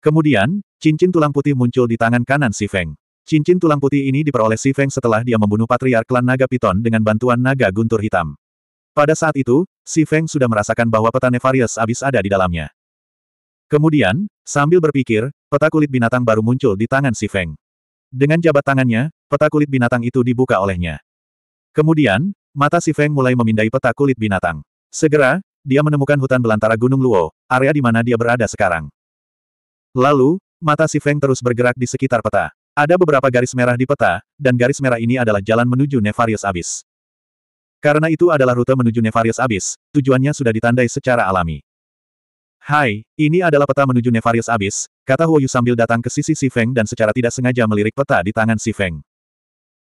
Kemudian, cincin tulang putih muncul di tangan kanan Si Feng. Cincin tulang putih ini diperoleh Si Feng setelah dia membunuh patriark klan naga Piton dengan bantuan naga guntur hitam. Pada saat itu, Si Feng sudah merasakan bahwa peta Nefarious abis ada di dalamnya. Kemudian, sambil berpikir, peta kulit binatang baru muncul di tangan Si Feng. Dengan jabat tangannya, peta kulit binatang itu dibuka olehnya. Kemudian, mata Si Feng mulai memindai peta kulit binatang. Segera, dia menemukan hutan belantara Gunung Luo, area di mana dia berada sekarang. Lalu, mata Si Feng terus bergerak di sekitar peta. Ada beberapa garis merah di peta, dan garis merah ini adalah jalan menuju Nefarious Abyss. Karena itu adalah rute menuju Nevarius Abyss, tujuannya sudah ditandai secara alami. Hai, ini adalah peta menuju Nevarius Abyss, kata Huoyu sambil datang ke sisi Si Feng dan secara tidak sengaja melirik peta di tangan Si Feng.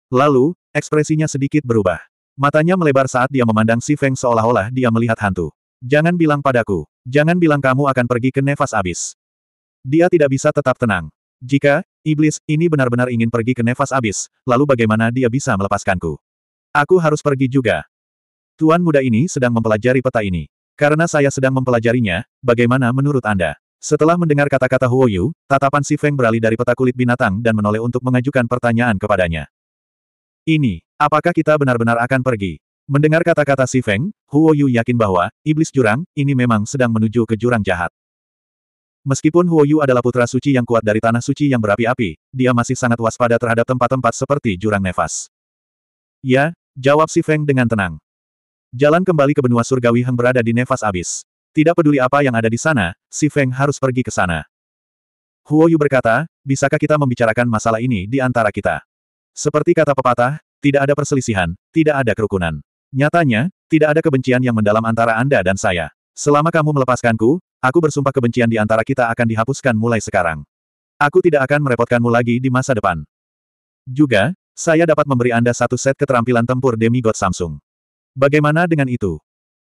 Lalu, ekspresinya sedikit berubah. Matanya melebar saat dia memandang Si Feng seolah-olah dia melihat hantu. Jangan bilang padaku, jangan bilang kamu akan pergi ke Nevas Abyss. Dia tidak bisa tetap tenang. Jika, iblis, ini benar-benar ingin pergi ke Nevas Abyss, lalu bagaimana dia bisa melepaskanku? Aku harus pergi juga. Tuan muda ini sedang mempelajari peta ini. Karena saya sedang mempelajarinya, bagaimana menurut Anda? Setelah mendengar kata-kata Huoyu, tatapan si Feng beralih dari peta kulit binatang dan menoleh untuk mengajukan pertanyaan kepadanya. Ini, apakah kita benar-benar akan pergi? Mendengar kata-kata si Feng, Huo yakin bahwa, iblis jurang, ini memang sedang menuju ke jurang jahat. Meskipun Huoyu adalah putra suci yang kuat dari tanah suci yang berapi-api, dia masih sangat waspada terhadap tempat-tempat seperti jurang nefas. Ya, Jawab si Feng dengan tenang. Jalan kembali ke benua surgawi Heng berada di nefas abis. Tidak peduli apa yang ada di sana, si Feng harus pergi ke sana. Huo Yu berkata, bisakah kita membicarakan masalah ini di antara kita? Seperti kata pepatah, tidak ada perselisihan, tidak ada kerukunan. Nyatanya, tidak ada kebencian yang mendalam antara Anda dan saya. Selama kamu melepaskanku, aku bersumpah kebencian di antara kita akan dihapuskan mulai sekarang. Aku tidak akan merepotkanmu lagi di masa depan. Juga, saya dapat memberi Anda satu set keterampilan tempur demi God Samsung. Bagaimana dengan itu?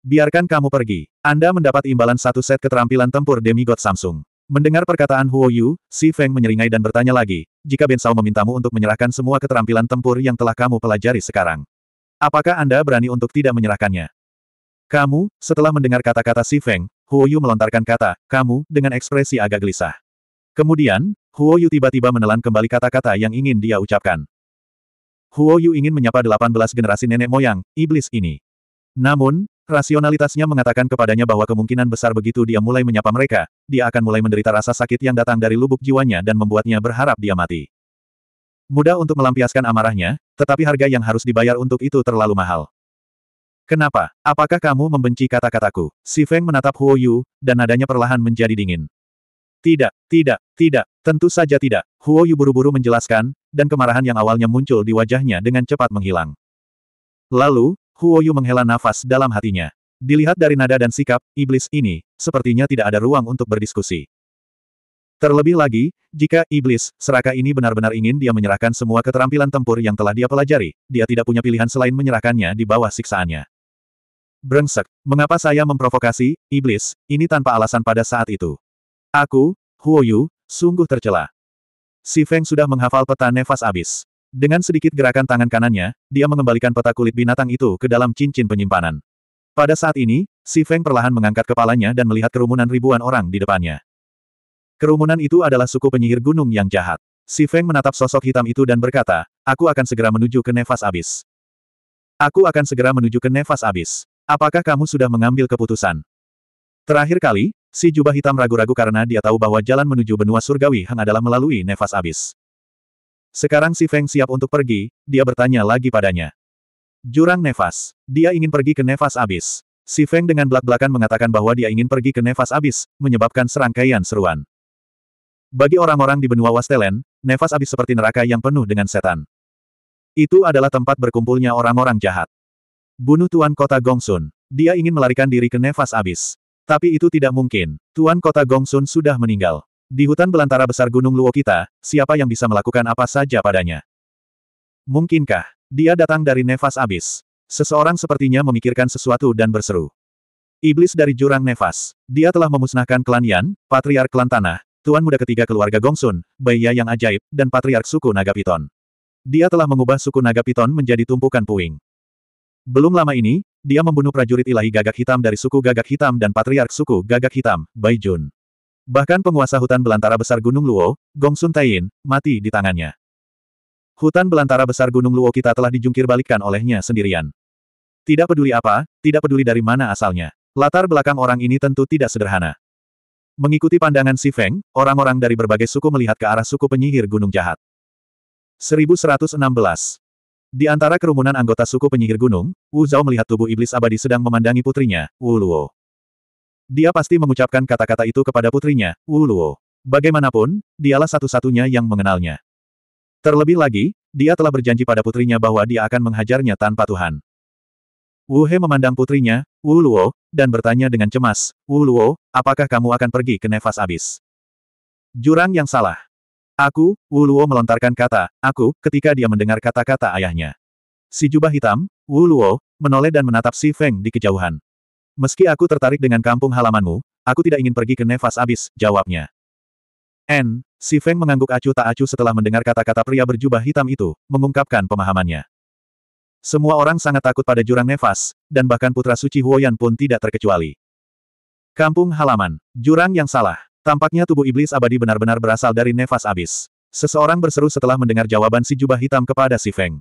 Biarkan kamu pergi. Anda mendapat imbalan satu set keterampilan tempur demi God Samsung. Mendengar perkataan Huo Yu, Si Feng menyeringai dan bertanya lagi, jika Ben Shao memintamu untuk menyerahkan semua keterampilan tempur yang telah kamu pelajari sekarang. Apakah Anda berani untuk tidak menyerahkannya? Kamu, setelah mendengar kata-kata Si Feng, Huo Yu melontarkan kata, kamu, dengan ekspresi agak gelisah. Kemudian, Huo Yu tiba-tiba menelan kembali kata-kata yang ingin dia ucapkan. Huo Yu ingin menyapa 18 generasi nenek moyang, iblis ini. Namun, rasionalitasnya mengatakan kepadanya bahwa kemungkinan besar begitu dia mulai menyapa mereka, dia akan mulai menderita rasa sakit yang datang dari lubuk jiwanya dan membuatnya berharap dia mati. Mudah untuk melampiaskan amarahnya, tetapi harga yang harus dibayar untuk itu terlalu mahal. Kenapa? Apakah kamu membenci kata-kataku? Si Feng menatap Huo Yu, dan nadanya perlahan menjadi dingin. Tidak, tidak, tidak, tentu saja tidak. Huo Yu buru-buru menjelaskan, dan kemarahan yang awalnya muncul di wajahnya dengan cepat menghilang. Lalu, Huo Yu menghela nafas dalam hatinya. Dilihat dari nada dan sikap, iblis ini, sepertinya tidak ada ruang untuk berdiskusi. Terlebih lagi, jika iblis, seraka ini benar-benar ingin dia menyerahkan semua keterampilan tempur yang telah dia pelajari, dia tidak punya pilihan selain menyerahkannya di bawah siksaannya. Brengsek, mengapa saya memprovokasi, iblis, ini tanpa alasan pada saat itu. Aku, Huoyu, sungguh tercela. Si Feng sudah menghafal peta nefas abis. Dengan sedikit gerakan tangan kanannya, dia mengembalikan peta kulit binatang itu ke dalam cincin penyimpanan. Pada saat ini, Si Feng perlahan mengangkat kepalanya dan melihat kerumunan ribuan orang di depannya. Kerumunan itu adalah suku penyihir gunung yang jahat. Si Feng menatap sosok hitam itu dan berkata, aku akan segera menuju ke nefas abis. Aku akan segera menuju ke nefas abis. Apakah kamu sudah mengambil keputusan? Terakhir kali, Si jubah hitam ragu-ragu karena dia tahu bahwa jalan menuju benua surgawi Hang adalah melalui nefas abis. Sekarang si Feng siap untuk pergi, dia bertanya lagi padanya. Jurang nefas. Dia ingin pergi ke nefas abis. Si Feng dengan belak-belakan mengatakan bahwa dia ingin pergi ke nefas abis, menyebabkan serangkaian seruan. Bagi orang-orang di benua Wastelen, nefas abis seperti neraka yang penuh dengan setan. Itu adalah tempat berkumpulnya orang-orang jahat. Bunuh Tuan Kota Gongsun. Dia ingin melarikan diri ke nefas abis. Tapi itu tidak mungkin. Tuan kota Gongsun sudah meninggal. Di hutan belantara besar Gunung Luo kita, siapa yang bisa melakukan apa saja padanya? Mungkinkah? Dia datang dari nefas abis. Seseorang sepertinya memikirkan sesuatu dan berseru. Iblis dari jurang nefas. Dia telah memusnahkan klan Yan, patriark klan tanah, tuan muda ketiga keluarga Gongsun, Baiya yang ajaib, dan patriark suku Naga Piton. Dia telah mengubah suku Naga Piton menjadi tumpukan puing. Belum lama ini, dia membunuh prajurit ilahi gagak hitam dari suku gagak hitam dan patriark suku gagak hitam, Bai Jun. Bahkan penguasa hutan belantara besar Gunung Luo, Gong Sun Taiyin, mati di tangannya. Hutan belantara besar Gunung Luo kita telah dijungkir olehnya sendirian. Tidak peduli apa, tidak peduli dari mana asalnya. Latar belakang orang ini tentu tidak sederhana. Mengikuti pandangan Si Feng, orang-orang dari berbagai suku melihat ke arah suku penyihir Gunung Jahat. 1116 di antara kerumunan anggota suku penyihir gunung, Wu Zhao melihat tubuh iblis abadi sedang memandangi putrinya, Wu Luo. Dia pasti mengucapkan kata-kata itu kepada putrinya, Wu Luo. Bagaimanapun, dialah satu-satunya yang mengenalnya. Terlebih lagi, dia telah berjanji pada putrinya bahwa dia akan menghajarnya tanpa Tuhan. Wu He memandang putrinya, Wu Luo, dan bertanya dengan cemas, Wu Luo, apakah kamu akan pergi ke nefas abis? Jurang yang salah. Aku, Wuluo melontarkan kata, aku, ketika dia mendengar kata-kata ayahnya. Si jubah hitam, Wuluo, menoleh dan menatap si Feng di kejauhan. Meski aku tertarik dengan kampung halamanmu, aku tidak ingin pergi ke nefas abis, jawabnya. N, si Feng mengangguk acuh tak acuh setelah mendengar kata-kata pria berjubah hitam itu, mengungkapkan pemahamannya. Semua orang sangat takut pada jurang nefas, dan bahkan putra suci Huoyan pun tidak terkecuali. Kampung halaman, jurang yang salah. Tampaknya tubuh iblis abadi benar-benar berasal dari nefas abis. Seseorang berseru setelah mendengar jawaban si jubah hitam kepada si Feng.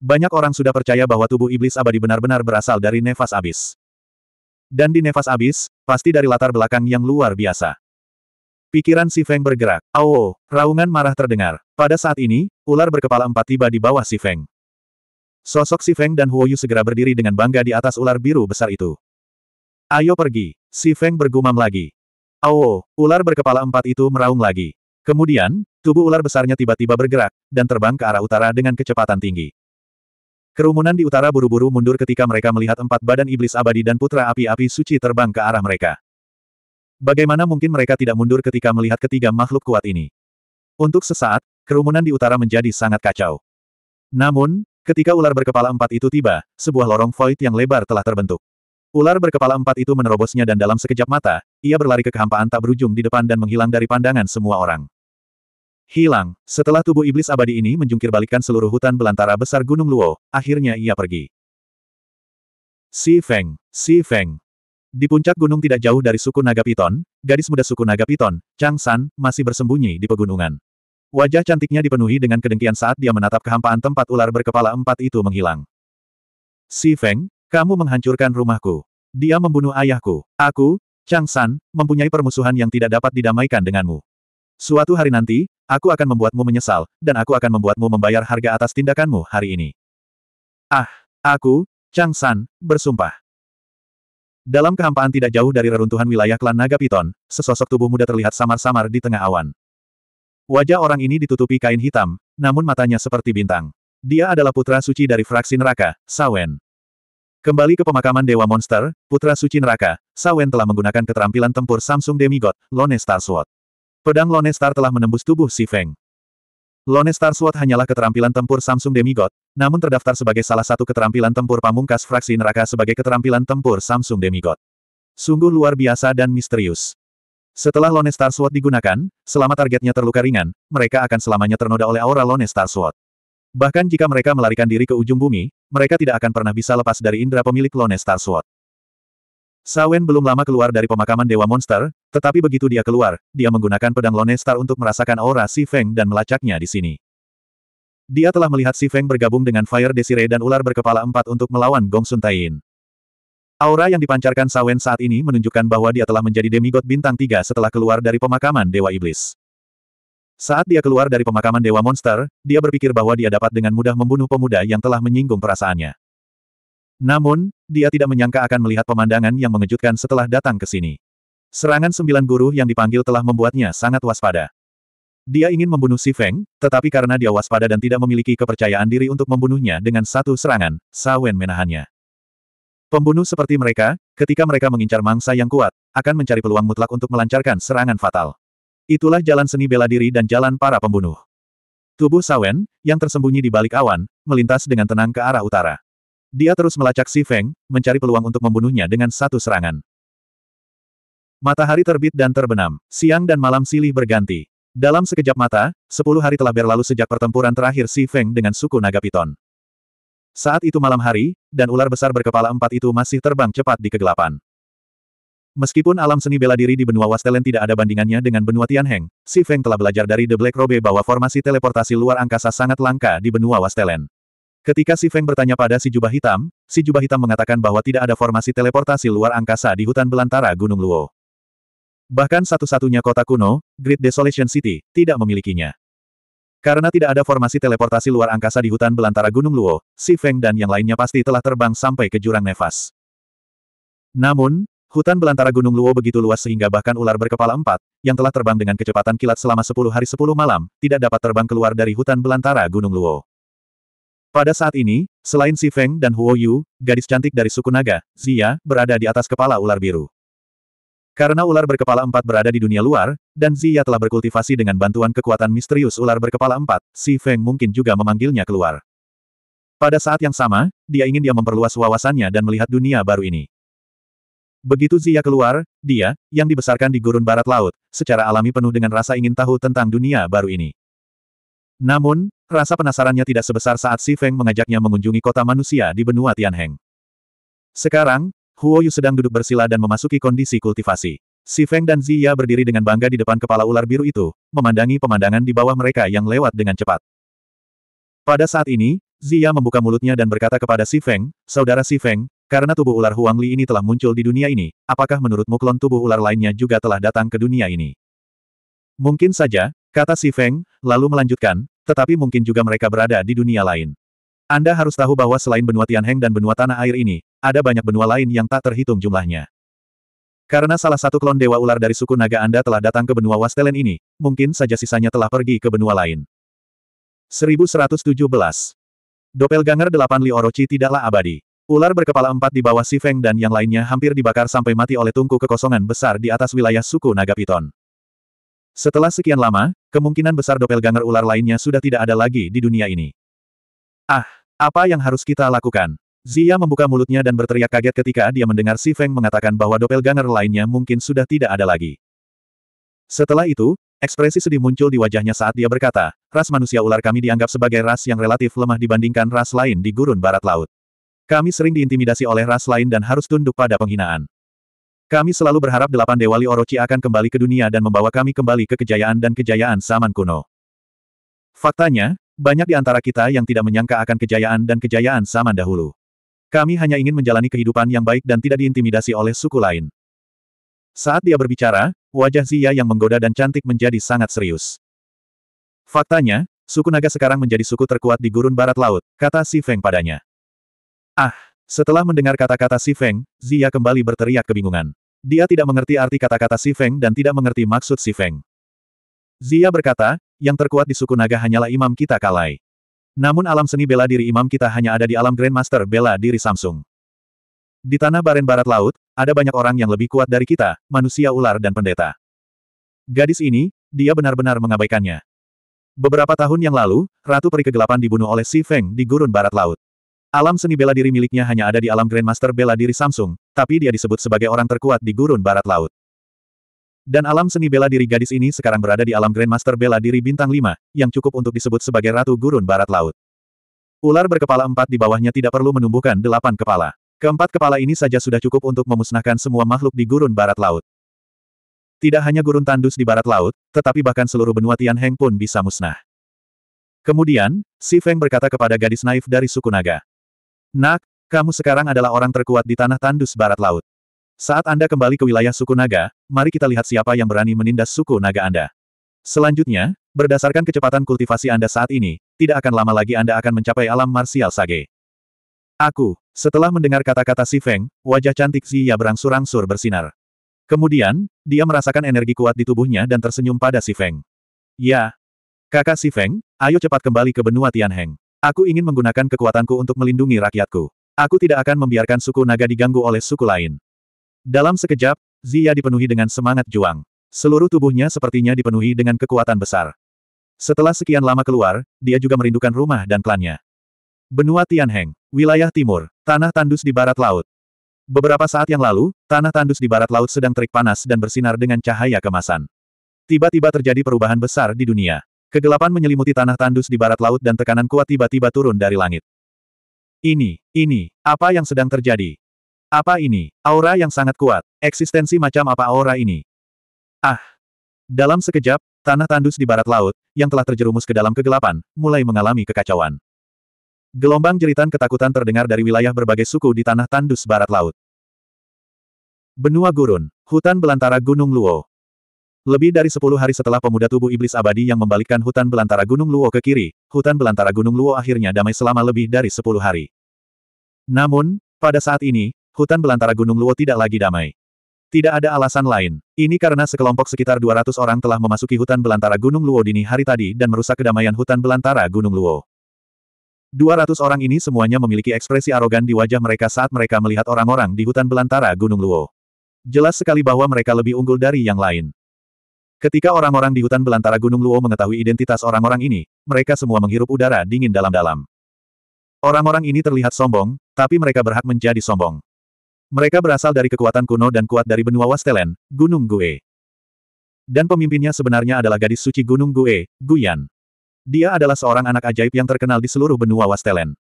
Banyak orang sudah percaya bahwa tubuh iblis abadi benar-benar berasal dari nefas abis. Dan di nefas abis, pasti dari latar belakang yang luar biasa. Pikiran si Feng bergerak. Awo, raungan marah terdengar. Pada saat ini, ular berkepala empat tiba di bawah si Feng. Sosok si Feng dan Huoyu segera berdiri dengan bangga di atas ular biru besar itu. Ayo pergi, si Feng bergumam lagi. Awo, ular berkepala empat itu meraung lagi. Kemudian, tubuh ular besarnya tiba-tiba bergerak, dan terbang ke arah utara dengan kecepatan tinggi. Kerumunan di utara buru-buru mundur ketika mereka melihat empat badan iblis abadi dan putra api-api suci terbang ke arah mereka. Bagaimana mungkin mereka tidak mundur ketika melihat ketiga makhluk kuat ini? Untuk sesaat, kerumunan di utara menjadi sangat kacau. Namun, ketika ular berkepala empat itu tiba, sebuah lorong void yang lebar telah terbentuk. Ular berkepala empat itu menerobosnya dan dalam sekejap mata, ia berlari ke kehampaan tak berujung di depan dan menghilang dari pandangan semua orang. Hilang. Setelah tubuh iblis abadi ini menjungkir balikan seluruh hutan belantara besar Gunung Luo, akhirnya ia pergi. Si Feng. Si Feng. Di puncak gunung tidak jauh dari suku Naga Piton, gadis muda suku Naga Piton, Chang San, masih bersembunyi di pegunungan. Wajah cantiknya dipenuhi dengan kedengkian saat dia menatap kehampaan tempat ular berkepala empat itu menghilang. Si Feng, kamu menghancurkan rumahku. Dia membunuh ayahku. Aku, Chang San, mempunyai permusuhan yang tidak dapat didamaikan denganmu. Suatu hari nanti, aku akan membuatmu menyesal, dan aku akan membuatmu membayar harga atas tindakanmu hari ini. Ah, aku, Chang San, bersumpah. Dalam kehampaan tidak jauh dari reruntuhan wilayah klan Naga Piton, sesosok tubuh muda terlihat samar-samar di tengah awan. Wajah orang ini ditutupi kain hitam, namun matanya seperti bintang. Dia adalah putra suci dari fraksi neraka, Sawen. Kembali ke pemakaman Dewa Monster, Putra Suci Neraka, Sawen telah menggunakan keterampilan tempur Samsung Demigod, Lone Star Sword. Pedang Lone Star telah menembus tubuh Si Feng. Lone Star Sword hanyalah keterampilan tempur Samsung Demigod, namun terdaftar sebagai salah satu keterampilan tempur pamungkas fraksi neraka sebagai keterampilan tempur Samsung Demigod. Sungguh luar biasa dan misterius. Setelah Lone Star Sword digunakan, selama targetnya terluka ringan, mereka akan selamanya ternoda oleh aura Lone Star Sword. Bahkan jika mereka melarikan diri ke ujung bumi, mereka tidak akan pernah bisa lepas dari indera pemilik Lone Star Sword. Sawen belum lama keluar dari pemakaman Dewa Monster, tetapi begitu dia keluar, dia menggunakan pedang Lone Star untuk merasakan aura Si Feng dan melacaknya di sini. Dia telah melihat Si Feng bergabung dengan Fire Desire dan ular berkepala empat untuk melawan Gong Sun Tain. Aura yang dipancarkan Sawen saat ini menunjukkan bahwa dia telah menjadi demigod bintang tiga setelah keluar dari pemakaman Dewa Iblis. Saat dia keluar dari pemakaman Dewa Monster, dia berpikir bahwa dia dapat dengan mudah membunuh pemuda yang telah menyinggung perasaannya. Namun, dia tidak menyangka akan melihat pemandangan yang mengejutkan setelah datang ke sini. Serangan sembilan guru yang dipanggil telah membuatnya sangat waspada. Dia ingin membunuh Si Feng, tetapi karena dia waspada dan tidak memiliki kepercayaan diri untuk membunuhnya dengan satu serangan, Sawen menahannya. Pembunuh seperti mereka, ketika mereka mengincar mangsa yang kuat, akan mencari peluang mutlak untuk melancarkan serangan fatal. Itulah jalan seni bela diri dan jalan para pembunuh. Tubuh Sawen, yang tersembunyi di balik awan, melintas dengan tenang ke arah utara. Dia terus melacak Si Feng, mencari peluang untuk membunuhnya dengan satu serangan. Matahari terbit dan terbenam, siang dan malam silih berganti. Dalam sekejap mata, sepuluh hari telah berlalu sejak pertempuran terakhir Si Feng dengan suku naga piton. Saat itu malam hari, dan ular besar berkepala empat itu masih terbang cepat di kegelapan. Meskipun alam seni bela diri di benua Wastelen tidak ada bandingannya dengan benua Tianheng, Si Feng telah belajar dari The Black Robe bahwa formasi teleportasi luar angkasa sangat langka di benua Wastelen. Ketika Si Feng bertanya pada si jubah hitam, si jubah hitam mengatakan bahwa tidak ada formasi teleportasi luar angkasa di hutan belantara Gunung Luo. Bahkan satu-satunya kota kuno, Great Desolation City, tidak memilikinya. Karena tidak ada formasi teleportasi luar angkasa di hutan belantara Gunung Luo, Si Feng dan yang lainnya pasti telah terbang sampai ke jurang nefas. Namun, Hutan belantara Gunung Luo begitu luas sehingga bahkan ular berkepala empat, yang telah terbang dengan kecepatan kilat selama sepuluh hari sepuluh malam, tidak dapat terbang keluar dari hutan belantara Gunung Luo. Pada saat ini, selain Si Feng dan Huo Yu, gadis cantik dari suku naga, Zia, berada di atas kepala ular biru. Karena ular berkepala empat berada di dunia luar, dan Zia telah berkultivasi dengan bantuan kekuatan misterius ular berkepala empat, Si Feng mungkin juga memanggilnya keluar. Pada saat yang sama, dia ingin dia memperluas wawasannya dan melihat dunia baru ini. Begitu Zia keluar, dia, yang dibesarkan di gurun barat laut, secara alami penuh dengan rasa ingin tahu tentang dunia baru ini. Namun, rasa penasarannya tidak sebesar saat Si Feng mengajaknya mengunjungi kota manusia di benua Tianheng. Sekarang, Huo Yu sedang duduk bersila dan memasuki kondisi kultivasi. Si Feng dan Zia berdiri dengan bangga di depan kepala ular biru itu, memandangi pemandangan di bawah mereka yang lewat dengan cepat. Pada saat ini, Zia membuka mulutnya dan berkata kepada Si Feng, Saudara Si Feng, karena tubuh ular Huang Li ini telah muncul di dunia ini, apakah menurutmu klon tubuh ular lainnya juga telah datang ke dunia ini? Mungkin saja, kata Si Feng, lalu melanjutkan, tetapi mungkin juga mereka berada di dunia lain. Anda harus tahu bahwa selain benua Tianheng dan benua tanah air ini, ada banyak benua lain yang tak terhitung jumlahnya. Karena salah satu klon dewa ular dari suku naga Anda telah datang ke benua Wastelen ini, mungkin saja sisanya telah pergi ke benua lain. 1117. Doppelganger 8 Li Orochi tidaklah abadi. Ular berkepala empat di bawah Si Feng dan yang lainnya hampir dibakar sampai mati oleh tungku kekosongan besar di atas wilayah suku naga piton. Setelah sekian lama, kemungkinan besar doppelganger ular lainnya sudah tidak ada lagi di dunia ini. Ah, apa yang harus kita lakukan? Zia membuka mulutnya dan berteriak kaget ketika dia mendengar Si Feng mengatakan bahwa doppelganger lainnya mungkin sudah tidak ada lagi. Setelah itu, ekspresi sedih muncul di wajahnya saat dia berkata, ras manusia ular kami dianggap sebagai ras yang relatif lemah dibandingkan ras lain di gurun barat laut. Kami sering diintimidasi oleh ras lain dan harus tunduk pada penghinaan. Kami selalu berharap delapan Dewa Li Orochi akan kembali ke dunia dan membawa kami kembali ke kejayaan dan kejayaan zaman kuno. Faktanya, banyak di antara kita yang tidak menyangka akan kejayaan dan kejayaan zaman dahulu. Kami hanya ingin menjalani kehidupan yang baik dan tidak diintimidasi oleh suku lain. Saat dia berbicara, wajah Zia yang menggoda dan cantik menjadi sangat serius. Faktanya, suku naga sekarang menjadi suku terkuat di gurun barat laut, kata Si Feng padanya. Ah! Setelah mendengar kata-kata Si Feng, Zia kembali berteriak kebingungan. Dia tidak mengerti arti kata-kata Si Feng dan tidak mengerti maksud Si Feng. Zia berkata, yang terkuat di suku naga hanyalah imam kita Kalai. Namun alam seni bela diri imam kita hanya ada di alam Grandmaster bela diri Samsung. Di tanah Baren Barat Laut, ada banyak orang yang lebih kuat dari kita, manusia ular dan pendeta. Gadis ini, dia benar-benar mengabaikannya. Beberapa tahun yang lalu, Ratu Peri Kegelapan dibunuh oleh Si Feng di gurun Barat Laut. Alam seni bela diri miliknya hanya ada di alam Grandmaster bela diri Samsung, tapi dia disebut sebagai orang terkuat di gurun barat laut. Dan alam seni bela diri gadis ini sekarang berada di alam Grandmaster bela diri bintang 5, yang cukup untuk disebut sebagai Ratu Gurun Barat Laut. Ular berkepala empat di bawahnya tidak perlu menumbuhkan delapan kepala. Keempat kepala ini saja sudah cukup untuk memusnahkan semua makhluk di gurun barat laut. Tidak hanya gurun tandus di barat laut, tetapi bahkan seluruh benua Tianheng pun bisa musnah. Kemudian, Si Feng berkata kepada gadis naif dari suku naga, Nak, kamu sekarang adalah orang terkuat di tanah tandus barat laut. Saat Anda kembali ke wilayah suku naga, mari kita lihat siapa yang berani menindas suku naga Anda. Selanjutnya, berdasarkan kecepatan kultivasi Anda saat ini, tidak akan lama lagi Anda akan mencapai alam marsial sage. Aku, setelah mendengar kata-kata Si Feng, wajah cantik Ziya berangsur-angsur bersinar. Kemudian, dia merasakan energi kuat di tubuhnya dan tersenyum pada Si Feng. Ya. Kakak Si Feng, ayo cepat kembali ke benua Tianheng. Aku ingin menggunakan kekuatanku untuk melindungi rakyatku. Aku tidak akan membiarkan suku naga diganggu oleh suku lain. Dalam sekejap, Zia dipenuhi dengan semangat juang. Seluruh tubuhnya sepertinya dipenuhi dengan kekuatan besar. Setelah sekian lama keluar, dia juga merindukan rumah dan klannya. Benua Tianheng, wilayah timur, tanah tandus di barat laut. Beberapa saat yang lalu, tanah tandus di barat laut sedang terik panas dan bersinar dengan cahaya kemasan. Tiba-tiba terjadi perubahan besar di dunia. Kegelapan menyelimuti tanah tandus di barat laut dan tekanan kuat tiba-tiba turun dari langit. Ini, ini, apa yang sedang terjadi? Apa ini? Aura yang sangat kuat. Eksistensi macam apa aura ini? Ah! Dalam sekejap, tanah tandus di barat laut, yang telah terjerumus ke dalam kegelapan, mulai mengalami kekacauan. Gelombang jeritan ketakutan terdengar dari wilayah berbagai suku di tanah tandus barat laut. Benua gurun, hutan belantara Gunung Luo, lebih dari sepuluh hari setelah pemuda tubuh iblis abadi yang membalikkan hutan belantara Gunung Luo ke kiri, hutan belantara Gunung Luo akhirnya damai selama lebih dari sepuluh hari. Namun, pada saat ini, hutan belantara Gunung Luo tidak lagi damai. Tidak ada alasan lain. Ini karena sekelompok sekitar 200 orang telah memasuki hutan belantara Gunung Luo dini hari tadi dan merusak kedamaian hutan belantara Gunung Luo. 200 orang ini semuanya memiliki ekspresi arogan di wajah mereka saat mereka melihat orang-orang di hutan belantara Gunung Luo. Jelas sekali bahwa mereka lebih unggul dari yang lain. Ketika orang-orang di hutan belantara Gunung Luo mengetahui identitas orang-orang ini, mereka semua menghirup udara dingin dalam-dalam. Orang-orang ini terlihat sombong, tapi mereka berhak menjadi sombong. Mereka berasal dari kekuatan kuno dan kuat dari benua Wastelen, Gunung Gue. Dan pemimpinnya sebenarnya adalah gadis suci Gunung Gue, Guyan. Dia adalah seorang anak ajaib yang terkenal di seluruh benua Wastelen.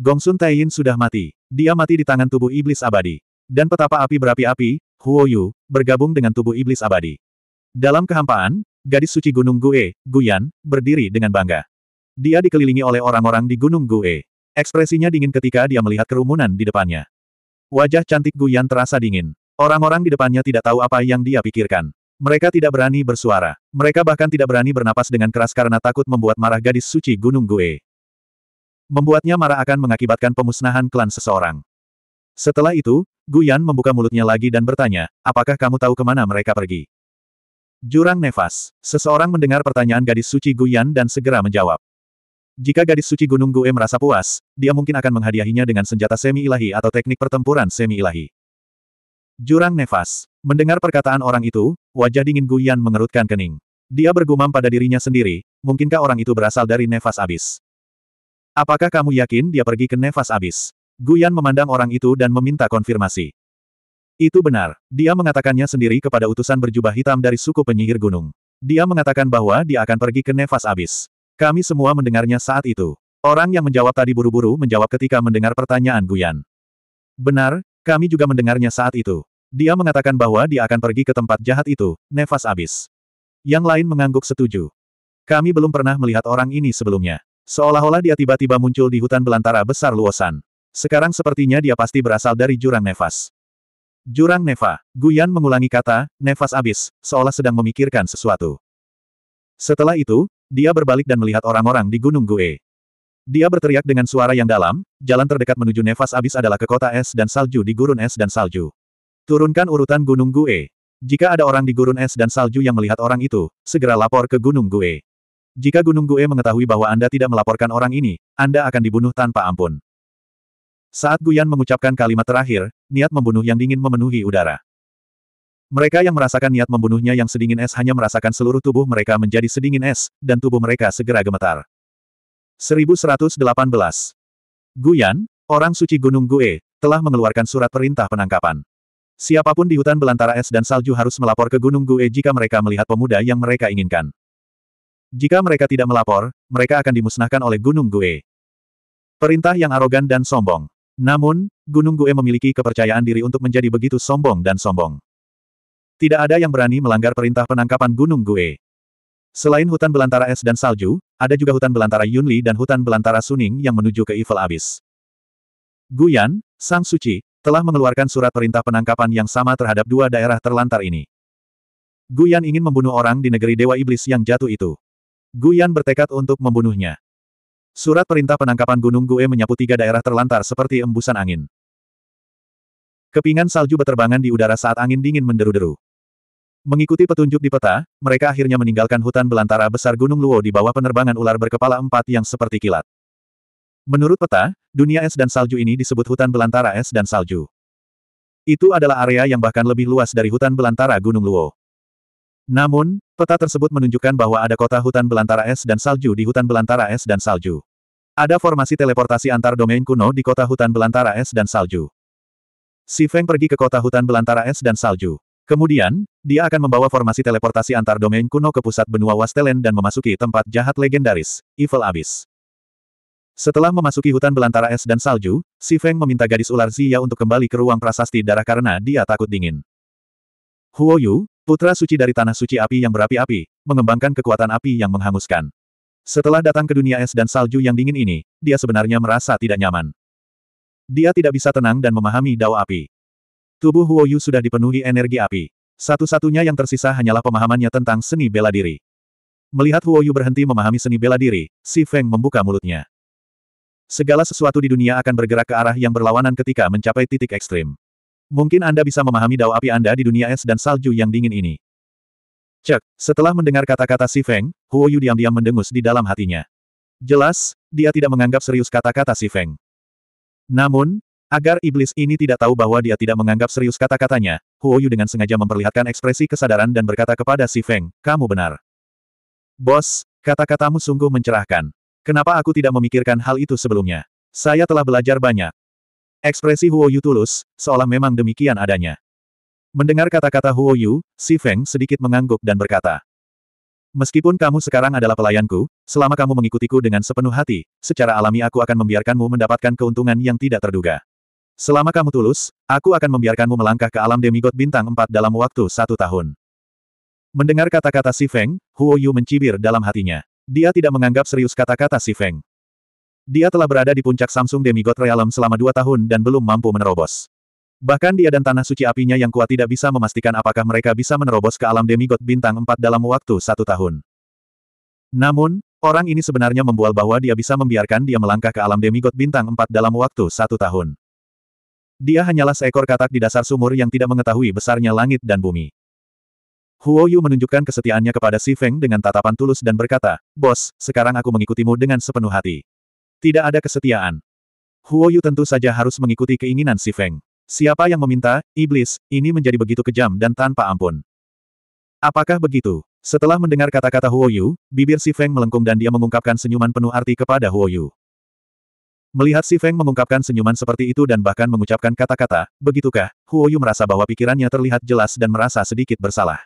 Gongsun Taiyin sudah mati. Dia mati di tangan tubuh iblis abadi. Dan petapa api berapi-api, Huoyu, bergabung dengan tubuh iblis abadi. Dalam kehampaan, gadis suci Gunung Gue, Guyan, berdiri dengan bangga. Dia dikelilingi oleh orang-orang di Gunung Gue. Ekspresinya dingin ketika dia melihat kerumunan di depannya. Wajah cantik Guyan terasa dingin. Orang-orang di depannya tidak tahu apa yang dia pikirkan. Mereka tidak berani bersuara. Mereka bahkan tidak berani bernapas dengan keras karena takut membuat marah gadis suci Gunung Gue. Membuatnya marah akan mengakibatkan pemusnahan klan seseorang. Setelah itu, Guyan membuka mulutnya lagi dan bertanya, apakah kamu tahu kemana mereka pergi? Jurang nefas. Seseorang mendengar pertanyaan gadis suci Guyan dan segera menjawab. Jika gadis suci Gunung Gue merasa puas, dia mungkin akan menghadiahinya dengan senjata semi-ilahi atau teknik pertempuran semi-ilahi. Jurang nefas. Mendengar perkataan orang itu, wajah dingin Guyan mengerutkan kening. Dia bergumam pada dirinya sendiri, mungkinkah orang itu berasal dari nefas abis? Apakah kamu yakin dia pergi ke nefas abis? Guyan memandang orang itu dan meminta konfirmasi. Itu benar. Dia mengatakannya sendiri kepada utusan berjubah hitam dari suku penyihir gunung. Dia mengatakan bahwa dia akan pergi ke nefas abis. Kami semua mendengarnya saat itu. Orang yang menjawab tadi buru-buru menjawab ketika mendengar pertanyaan Guyan. Benar, kami juga mendengarnya saat itu. Dia mengatakan bahwa dia akan pergi ke tempat jahat itu, nefas abis. Yang lain mengangguk setuju. Kami belum pernah melihat orang ini sebelumnya. Seolah-olah dia tiba-tiba muncul di hutan belantara besar luosan. Sekarang sepertinya dia pasti berasal dari jurang nefas. Jurang Neva. Guyan mengulangi kata, nefas abis, seolah sedang memikirkan sesuatu. Setelah itu, dia berbalik dan melihat orang-orang di Gunung Gue. Dia berteriak dengan suara yang dalam, jalan terdekat menuju nefas abis adalah ke kota es dan salju di gurun es dan salju. Turunkan urutan Gunung Gue. Jika ada orang di gurun es dan salju yang melihat orang itu, segera lapor ke Gunung Gue. Jika Gunung Gue mengetahui bahwa Anda tidak melaporkan orang ini, Anda akan dibunuh tanpa ampun. Saat Guyan mengucapkan kalimat terakhir, niat membunuh yang dingin memenuhi udara. Mereka yang merasakan niat membunuhnya yang sedingin es hanya merasakan seluruh tubuh mereka menjadi sedingin es, dan tubuh mereka segera gemetar. 1118 Guyan, orang suci Gunung Gue, telah mengeluarkan surat perintah penangkapan. Siapapun di hutan belantara es dan salju harus melapor ke Gunung Gue jika mereka melihat pemuda yang mereka inginkan. Jika mereka tidak melapor, mereka akan dimusnahkan oleh Gunung Gue. Perintah yang arogan dan sombong. Namun, Gunung Gue memiliki kepercayaan diri untuk menjadi begitu sombong dan sombong. Tidak ada yang berani melanggar perintah penangkapan Gunung Gue. Selain hutan belantara es dan salju, ada juga hutan belantara Yunli dan hutan belantara Suning yang menuju ke Evil Abyss. Guyan, Sang Suci, telah mengeluarkan surat perintah penangkapan yang sama terhadap dua daerah terlantar ini. Guyan ingin membunuh orang di negeri Dewa Iblis yang jatuh itu. Guyan bertekad untuk membunuhnya. Surat perintah penangkapan Gunung Gue menyapu tiga daerah terlantar seperti embusan angin. Kepingan salju beterbangan di udara saat angin dingin menderu-deru. Mengikuti petunjuk di peta, mereka akhirnya meninggalkan hutan belantara besar Gunung Luo di bawah penerbangan ular berkepala empat yang seperti kilat. Menurut peta, dunia es dan salju ini disebut hutan belantara es dan salju. Itu adalah area yang bahkan lebih luas dari hutan belantara Gunung Luo. Namun, peta tersebut menunjukkan bahwa ada kota hutan belantara es dan salju di hutan belantara es dan salju. Ada formasi teleportasi antar domain kuno di kota hutan belantara es dan salju. Si Feng pergi ke kota hutan belantara es dan salju. Kemudian, dia akan membawa formasi teleportasi antar domain kuno ke pusat benua Wastelen dan memasuki tempat jahat legendaris, Evil Abyss. Setelah memasuki hutan belantara es dan salju, Si Feng meminta gadis ular Zia untuk kembali ke ruang prasasti darah karena dia takut dingin. Huoyu, putra suci dari tanah suci api yang berapi-api, mengembangkan kekuatan api yang menghanguskan. Setelah datang ke dunia es dan salju yang dingin ini, dia sebenarnya merasa tidak nyaman. Dia tidak bisa tenang dan memahami dao api. Tubuh Huo Yu sudah dipenuhi energi api. Satu-satunya yang tersisa hanyalah pemahamannya tentang seni bela diri. Melihat Huo Yu berhenti memahami seni bela diri, Si Feng membuka mulutnya. Segala sesuatu di dunia akan bergerak ke arah yang berlawanan ketika mencapai titik ekstrim. Mungkin Anda bisa memahami dao api Anda di dunia es dan salju yang dingin ini. Cek, setelah mendengar kata-kata si Feng, Huo Yu diam-diam mendengus di dalam hatinya. Jelas, dia tidak menganggap serius kata-kata si Feng. Namun, agar iblis ini tidak tahu bahwa dia tidak menganggap serius kata-katanya, Huo Yu dengan sengaja memperlihatkan ekspresi kesadaran dan berkata kepada si Feng, kamu benar. Bos, kata-katamu sungguh mencerahkan. Kenapa aku tidak memikirkan hal itu sebelumnya? Saya telah belajar banyak. Ekspresi Huo Yu tulus, seolah memang demikian adanya. Mendengar kata-kata Huo Yu, Si Feng sedikit mengangguk dan berkata, Meskipun kamu sekarang adalah pelayanku, selama kamu mengikutiku dengan sepenuh hati, secara alami aku akan membiarkanmu mendapatkan keuntungan yang tidak terduga. Selama kamu tulus, aku akan membiarkanmu melangkah ke alam demigod bintang empat dalam waktu satu tahun. Mendengar kata-kata Si Feng, Huo Yu mencibir dalam hatinya. Dia tidak menganggap serius kata-kata Si Feng. Dia telah berada di puncak Samsung Demigod Realm selama dua tahun dan belum mampu menerobos. Bahkan dia dan tanah suci apinya yang kuat tidak bisa memastikan apakah mereka bisa menerobos ke alam demigod bintang 4 dalam waktu satu tahun. Namun, orang ini sebenarnya membual bahwa dia bisa membiarkan dia melangkah ke alam demigod bintang 4 dalam waktu satu tahun. Dia hanyalah seekor katak di dasar sumur yang tidak mengetahui besarnya langit dan bumi. Huo Yu menunjukkan kesetiaannya kepada Si Feng dengan tatapan tulus dan berkata, Bos, sekarang aku mengikutimu dengan sepenuh hati. Tidak ada kesetiaan. Huo Yu tentu saja harus mengikuti keinginan Si Feng. Siapa yang meminta, iblis, ini menjadi begitu kejam dan tanpa ampun. Apakah begitu? Setelah mendengar kata-kata Huoyu, bibir Si Feng melengkung dan dia mengungkapkan senyuman penuh arti kepada Huoyu. Melihat Si Feng mengungkapkan senyuman seperti itu dan bahkan mengucapkan kata-kata, begitukah, Huoyu merasa bahwa pikirannya terlihat jelas dan merasa sedikit bersalah.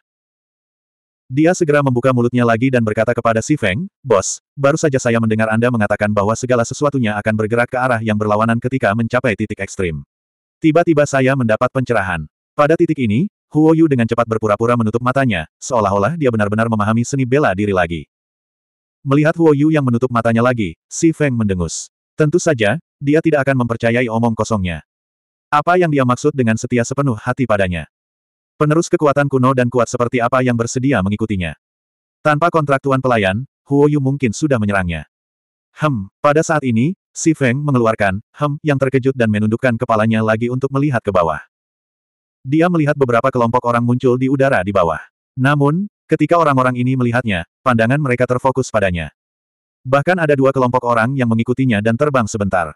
Dia segera membuka mulutnya lagi dan berkata kepada Si Feng, Bos, baru saja saya mendengar Anda mengatakan bahwa segala sesuatunya akan bergerak ke arah yang berlawanan ketika mencapai titik ekstrim. Tiba-tiba saya mendapat pencerahan. Pada titik ini, Huo Yu dengan cepat berpura-pura menutup matanya, seolah-olah dia benar-benar memahami seni bela diri lagi. Melihat Huo Yu yang menutup matanya lagi, Si Feng mendengus. Tentu saja, dia tidak akan mempercayai omong kosongnya. Apa yang dia maksud dengan setia sepenuh hati padanya? Penerus kekuatan kuno dan kuat seperti apa yang bersedia mengikutinya. Tanpa kontrak tuan pelayan, Huo Yu mungkin sudah menyerangnya. Hem, pada saat ini, Si Feng mengeluarkan, hem, yang terkejut dan menundukkan kepalanya lagi untuk melihat ke bawah. Dia melihat beberapa kelompok orang muncul di udara di bawah. Namun, ketika orang-orang ini melihatnya, pandangan mereka terfokus padanya. Bahkan ada dua kelompok orang yang mengikutinya dan terbang sebentar.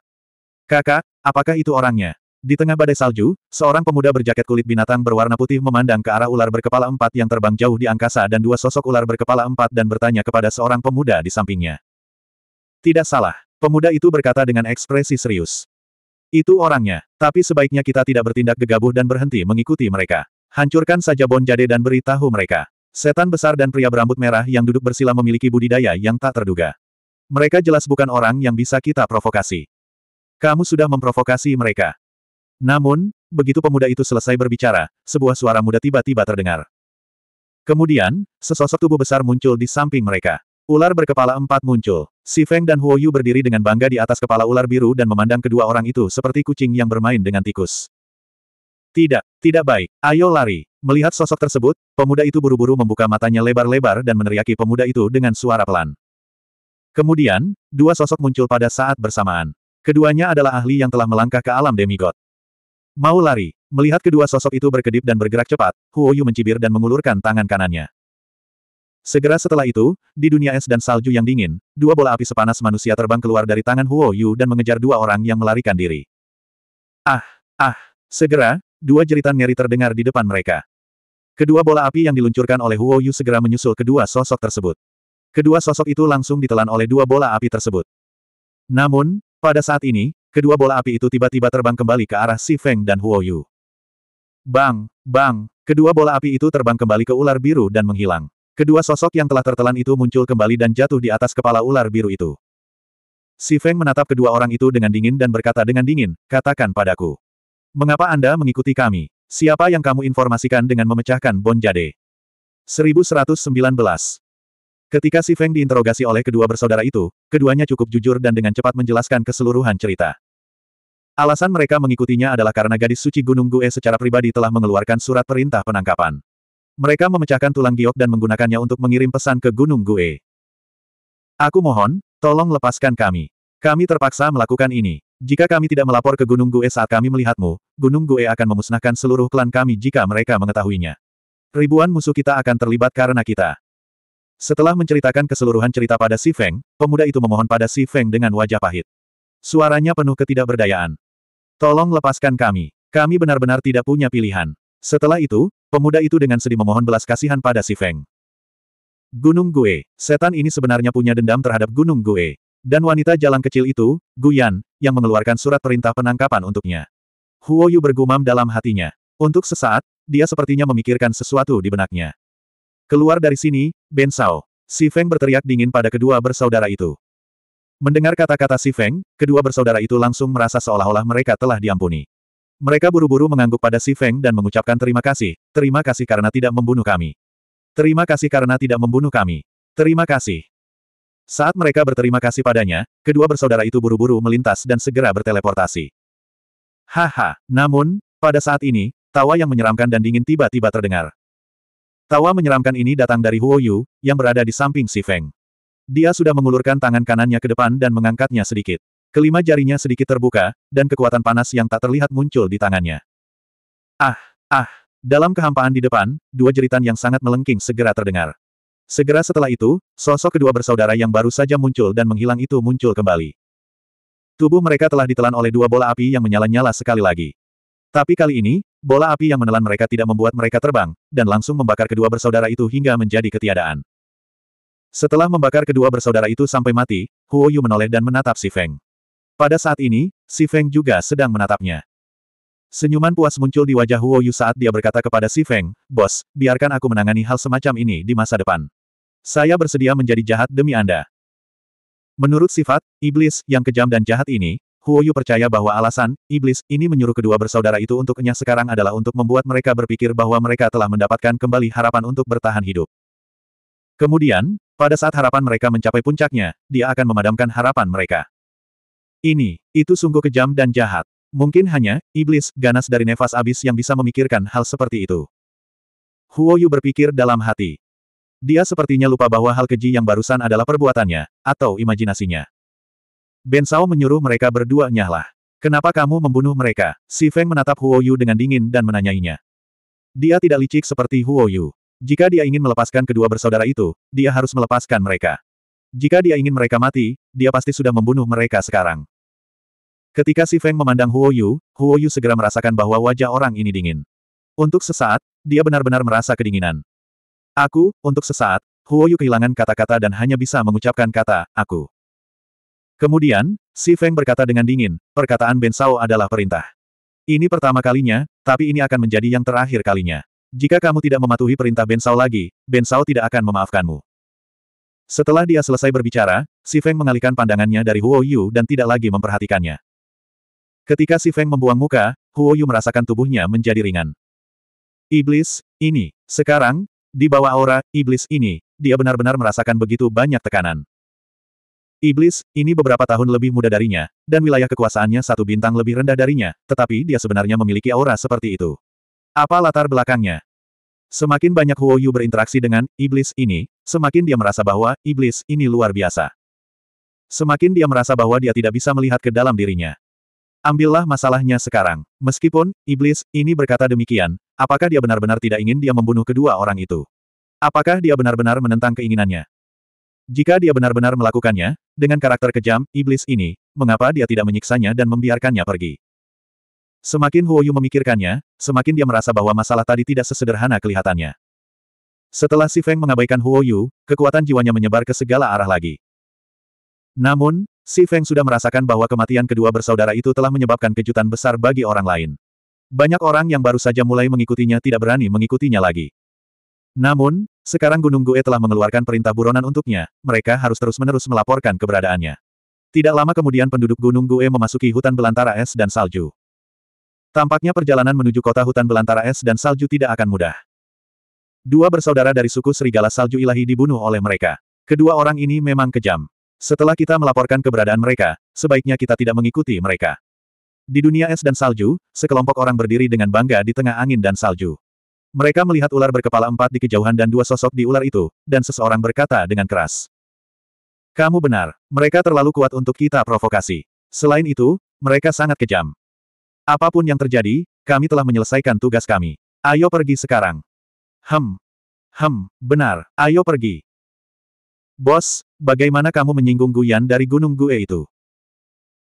Kakak, apakah itu orangnya? Di tengah badai salju, seorang pemuda berjaket kulit binatang berwarna putih memandang ke arah ular berkepala empat yang terbang jauh di angkasa dan dua sosok ular berkepala empat dan bertanya kepada seorang pemuda di sampingnya. Tidak salah. Pemuda itu berkata dengan ekspresi serius. Itu orangnya, tapi sebaiknya kita tidak bertindak gegabah dan berhenti mengikuti mereka. Hancurkan saja Bon Jade dan beritahu mereka. Setan besar dan pria berambut merah yang duduk bersila memiliki budidaya yang tak terduga. Mereka jelas bukan orang yang bisa kita provokasi. Kamu sudah memprovokasi mereka. Namun, begitu pemuda itu selesai berbicara, sebuah suara muda tiba-tiba terdengar. Kemudian, sesosok tubuh besar muncul di samping mereka. Ular berkepala empat muncul. Si Feng dan Huo Yu berdiri dengan bangga di atas kepala ular biru dan memandang kedua orang itu seperti kucing yang bermain dengan tikus. Tidak, tidak baik. Ayo lari. Melihat sosok tersebut, pemuda itu buru-buru membuka matanya lebar-lebar dan meneriaki pemuda itu dengan suara pelan. Kemudian, dua sosok muncul pada saat bersamaan. Keduanya adalah ahli yang telah melangkah ke alam demigod. Mau lari. Melihat kedua sosok itu berkedip dan bergerak cepat, Huo Yu mencibir dan mengulurkan tangan kanannya. Segera setelah itu, di dunia es dan salju yang dingin, dua bola api sepanas manusia terbang keluar dari tangan Huo Yu dan mengejar dua orang yang melarikan diri. Ah, ah, segera, dua jeritan ngeri terdengar di depan mereka. Kedua bola api yang diluncurkan oleh Huo Yu segera menyusul kedua sosok tersebut. Kedua sosok itu langsung ditelan oleh dua bola api tersebut. Namun, pada saat ini, kedua bola api itu tiba-tiba terbang kembali ke arah Si Feng dan Huo Yu. Bang, bang, kedua bola api itu terbang kembali ke ular biru dan menghilang. Kedua sosok yang telah tertelan itu muncul kembali dan jatuh di atas kepala ular biru itu. Si Feng menatap kedua orang itu dengan dingin dan berkata dengan dingin, katakan padaku. Mengapa Anda mengikuti kami? Siapa yang kamu informasikan dengan memecahkan Bon Jade? 1119. Ketika Si Feng diinterogasi oleh kedua bersaudara itu, keduanya cukup jujur dan dengan cepat menjelaskan keseluruhan cerita. Alasan mereka mengikutinya adalah karena gadis suci Gunung Gue secara pribadi telah mengeluarkan surat perintah penangkapan. Mereka memecahkan tulang giok dan menggunakannya untuk mengirim pesan ke Gunung Gue. Aku mohon, tolong lepaskan kami. Kami terpaksa melakukan ini. Jika kami tidak melapor ke Gunung Gue saat kami melihatmu, Gunung Gue akan memusnahkan seluruh klan kami jika mereka mengetahuinya. Ribuan musuh kita akan terlibat karena kita. Setelah menceritakan keseluruhan cerita pada Si Feng, pemuda itu memohon pada Si Feng dengan wajah pahit. Suaranya penuh ketidakberdayaan. Tolong lepaskan kami. Kami benar-benar tidak punya pilihan. Setelah itu, Pemuda itu dengan sedih memohon belas kasihan pada si Feng. Gunung Gue, setan ini sebenarnya punya dendam terhadap Gunung Gue. Dan wanita jalan kecil itu, Gu Yan, yang mengeluarkan surat perintah penangkapan untuknya. Huo Yu bergumam dalam hatinya. Untuk sesaat, dia sepertinya memikirkan sesuatu di benaknya. Keluar dari sini, Ben Sao. Si Feng berteriak dingin pada kedua bersaudara itu. Mendengar kata-kata Si Feng, kedua bersaudara itu langsung merasa seolah-olah mereka telah diampuni. Mereka buru-buru mengangguk pada Si Feng dan mengucapkan terima kasih, terima kasih karena tidak membunuh kami. Terima kasih karena tidak membunuh kami. Terima kasih. Saat mereka berterima kasih padanya, kedua bersaudara itu buru-buru melintas dan segera berteleportasi. Haha, namun, pada saat ini, tawa yang menyeramkan dan dingin tiba-tiba terdengar. Tawa menyeramkan ini datang dari Huo Yu, yang berada di samping Si Feng. Dia sudah mengulurkan tangan kanannya ke depan dan mengangkatnya sedikit. Kelima jarinya sedikit terbuka, dan kekuatan panas yang tak terlihat muncul di tangannya. Ah, ah. Dalam kehampaan di depan, dua jeritan yang sangat melengking segera terdengar. Segera setelah itu, sosok kedua bersaudara yang baru saja muncul dan menghilang itu muncul kembali. Tubuh mereka telah ditelan oleh dua bola api yang menyala-nyala sekali lagi. Tapi kali ini, bola api yang menelan mereka tidak membuat mereka terbang, dan langsung membakar kedua bersaudara itu hingga menjadi ketiadaan. Setelah membakar kedua bersaudara itu sampai mati, Huoyu menoleh dan menatap si Feng. Pada saat ini, si Feng juga sedang menatapnya. Senyuman puas muncul di wajah Huo Yu saat dia berkata kepada si Feng, Bos, biarkan aku menangani hal semacam ini di masa depan. Saya bersedia menjadi jahat demi Anda. Menurut sifat, iblis, yang kejam dan jahat ini, Huo Yu percaya bahwa alasan, iblis, ini menyuruh kedua bersaudara itu untuknya sekarang adalah untuk membuat mereka berpikir bahwa mereka telah mendapatkan kembali harapan untuk bertahan hidup. Kemudian, pada saat harapan mereka mencapai puncaknya, dia akan memadamkan harapan mereka. Ini, itu sungguh kejam dan jahat. Mungkin hanya, iblis, ganas dari nefas abis yang bisa memikirkan hal seperti itu. Huo Yu berpikir dalam hati. Dia sepertinya lupa bahwa hal keji yang barusan adalah perbuatannya, atau imajinasinya. Ben Sao menyuruh mereka berdua nyahlah. Kenapa kamu membunuh mereka? Si Feng menatap Huo Yu dengan dingin dan menanyainya. Dia tidak licik seperti Huo Yu. Jika dia ingin melepaskan kedua bersaudara itu, dia harus melepaskan mereka. Jika dia ingin mereka mati, dia pasti sudah membunuh mereka sekarang. Ketika Si Feng memandang Huo Yu, Huo Yu segera merasakan bahwa wajah orang ini dingin. Untuk sesaat, dia benar-benar merasa kedinginan. Aku, untuk sesaat, Huo Yu kehilangan kata-kata dan hanya bisa mengucapkan kata, aku. Kemudian, Si Feng berkata dengan dingin, perkataan Ben Sao adalah perintah. Ini pertama kalinya, tapi ini akan menjadi yang terakhir kalinya. Jika kamu tidak mematuhi perintah Ben Sao lagi, Ben Sao tidak akan memaafkanmu. Setelah dia selesai berbicara, Si Feng mengalihkan pandangannya dari Huo Yu dan tidak lagi memperhatikannya. Ketika Si Feng membuang muka, Huo Yu merasakan tubuhnya menjadi ringan. Iblis, ini, sekarang, di bawah aura, iblis ini, dia benar-benar merasakan begitu banyak tekanan. Iblis, ini beberapa tahun lebih muda darinya, dan wilayah kekuasaannya satu bintang lebih rendah darinya, tetapi dia sebenarnya memiliki aura seperti itu. Apa latar belakangnya? Semakin banyak Huo Yu berinteraksi dengan iblis ini, semakin dia merasa bahwa iblis ini luar biasa. Semakin dia merasa bahwa dia tidak bisa melihat ke dalam dirinya. Ambillah masalahnya sekarang. Meskipun, iblis ini berkata demikian, apakah dia benar-benar tidak ingin dia membunuh kedua orang itu? Apakah dia benar-benar menentang keinginannya? Jika dia benar-benar melakukannya, dengan karakter kejam, iblis ini, mengapa dia tidak menyiksanya dan membiarkannya pergi? Semakin Huoyu memikirkannya, semakin dia merasa bahwa masalah tadi tidak sesederhana kelihatannya. Setelah Si Feng mengabaikan Huoyu, kekuatan jiwanya menyebar ke segala arah lagi. Namun, Si Feng sudah merasakan bahwa kematian kedua bersaudara itu telah menyebabkan kejutan besar bagi orang lain. Banyak orang yang baru saja mulai mengikutinya tidak berani mengikutinya lagi. Namun, sekarang Gunung Gue telah mengeluarkan perintah buronan untuknya, mereka harus terus-menerus melaporkan keberadaannya. Tidak lama kemudian penduduk Gunung Gue memasuki hutan belantara es dan salju. Tampaknya perjalanan menuju kota hutan belantara es dan salju tidak akan mudah. Dua bersaudara dari suku Serigala Salju Ilahi dibunuh oleh mereka. Kedua orang ini memang kejam. Setelah kita melaporkan keberadaan mereka, sebaiknya kita tidak mengikuti mereka. Di dunia es dan salju, sekelompok orang berdiri dengan bangga di tengah angin dan salju. Mereka melihat ular berkepala empat di kejauhan dan dua sosok di ular itu, dan seseorang berkata dengan keras. Kamu benar, mereka terlalu kuat untuk kita provokasi. Selain itu, mereka sangat kejam. Apapun yang terjadi, kami telah menyelesaikan tugas kami. Ayo pergi sekarang. Hem. Hem, benar, ayo pergi. Bos, bagaimana kamu menyinggung Guyan dari Gunung Gue itu?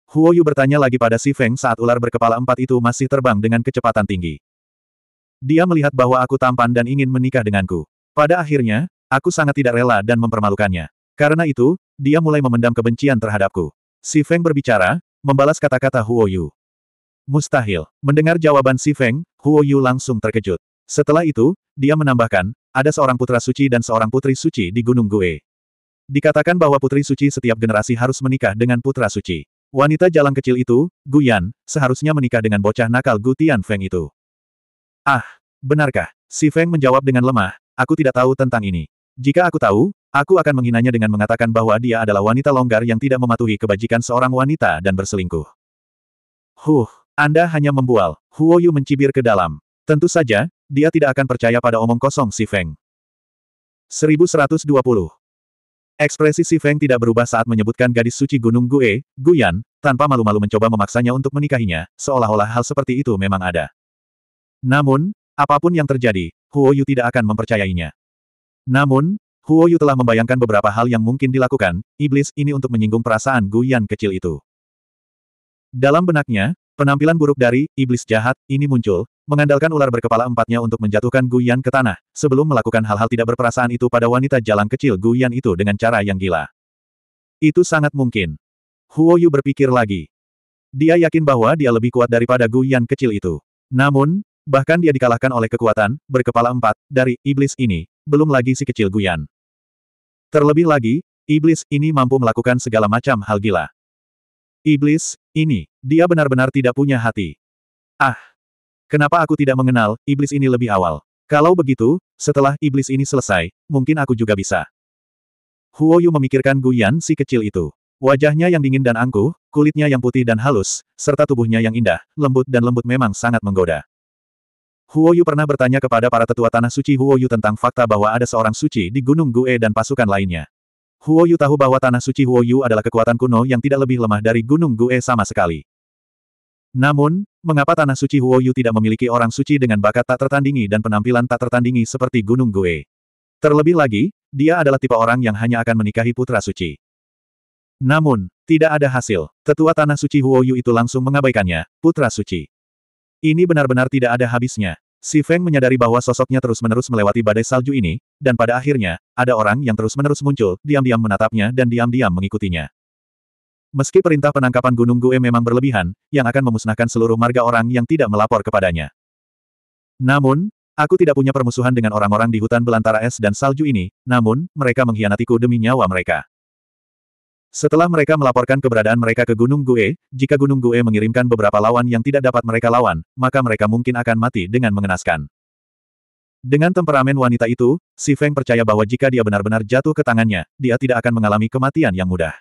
Huoyu bertanya lagi pada Si Feng saat ular berkepala empat itu masih terbang dengan kecepatan tinggi. Dia melihat bahwa aku tampan dan ingin menikah denganku. Pada akhirnya, aku sangat tidak rela dan mempermalukannya. Karena itu, dia mulai memendam kebencian terhadapku. Si Feng berbicara, membalas kata-kata Huoyu. Mustahil. Mendengar jawaban Si Feng, Huo Yu langsung terkejut. Setelah itu, dia menambahkan, ada seorang putra suci dan seorang putri suci di Gunung Gue. Dikatakan bahwa putri suci setiap generasi harus menikah dengan putra suci. Wanita jalan kecil itu, Gu Yan, seharusnya menikah dengan bocah nakal Gu Tian Feng itu. Ah, benarkah? Si Feng menjawab dengan lemah, aku tidak tahu tentang ini. Jika aku tahu, aku akan menghinanya dengan mengatakan bahwa dia adalah wanita longgar yang tidak mematuhi kebajikan seorang wanita dan berselingkuh. Huh, anda hanya membual. Huo Yu mencibir ke dalam. Tentu saja, dia tidak akan percaya pada omong kosong si Feng. 1120. Ekspresi si Feng tidak berubah saat menyebutkan gadis suci Gunung Gue, Guyan, tanpa malu-malu mencoba memaksanya untuk menikahinya, seolah-olah hal seperti itu memang ada. Namun, apapun yang terjadi, Huo Yu tidak akan mempercayainya. Namun, Huo Yu telah membayangkan beberapa hal yang mungkin dilakukan, iblis ini untuk menyinggung perasaan Guyan kecil itu. Dalam benaknya, Penampilan buruk dari iblis jahat ini muncul, mengandalkan ular berkepala empatnya untuk menjatuhkan Guyan ke tanah, sebelum melakukan hal-hal tidak berperasaan itu pada wanita jalan kecil Guyan itu dengan cara yang gila. Itu sangat mungkin. Huo Yu berpikir lagi. Dia yakin bahwa dia lebih kuat daripada Guyan kecil itu. Namun, bahkan dia dikalahkan oleh kekuatan berkepala empat dari iblis ini, belum lagi si kecil Guyan. Terlebih lagi, iblis ini mampu melakukan segala macam hal gila. Iblis, ini, dia benar-benar tidak punya hati. Ah! Kenapa aku tidak mengenal, iblis ini lebih awal. Kalau begitu, setelah iblis ini selesai, mungkin aku juga bisa. Huo Yu memikirkan Yan si kecil itu. Wajahnya yang dingin dan angkuh, kulitnya yang putih dan halus, serta tubuhnya yang indah, lembut dan lembut memang sangat menggoda. Huo Yu pernah bertanya kepada para tetua Tanah Suci Huo Yu tentang fakta bahwa ada seorang suci di Gunung Gue dan pasukan lainnya. Huo Yu tahu bahwa tanah suci Huo Yu adalah kekuatan kuno yang tidak lebih lemah dari Gunung Gue sama sekali. Namun, mengapa tanah suci Huo Yu tidak memiliki orang suci dengan bakat tak tertandingi dan penampilan tak tertandingi seperti Gunung Gue? Terlebih lagi, dia adalah tipe orang yang hanya akan menikahi putra suci. Namun, tidak ada hasil. Tetua Tanah Suci Huoyu itu langsung mengabaikannya, Putra Suci. Ini benar-benar tidak ada habisnya. Si Feng menyadari bahwa sosoknya terus-menerus melewati badai salju ini, dan pada akhirnya, ada orang yang terus-menerus muncul, diam-diam menatapnya dan diam-diam mengikutinya. Meski perintah penangkapan Gunung Gue memang berlebihan, yang akan memusnahkan seluruh marga orang yang tidak melapor kepadanya. Namun, aku tidak punya permusuhan dengan orang-orang di hutan belantara es dan salju ini, namun, mereka mengkhianatiku demi nyawa mereka. Setelah mereka melaporkan keberadaan mereka ke Gunung Gue, jika Gunung Gue mengirimkan beberapa lawan yang tidak dapat mereka lawan, maka mereka mungkin akan mati dengan mengenaskan. Dengan temperamen wanita itu, Si Feng percaya bahwa jika dia benar-benar jatuh ke tangannya, dia tidak akan mengalami kematian yang mudah.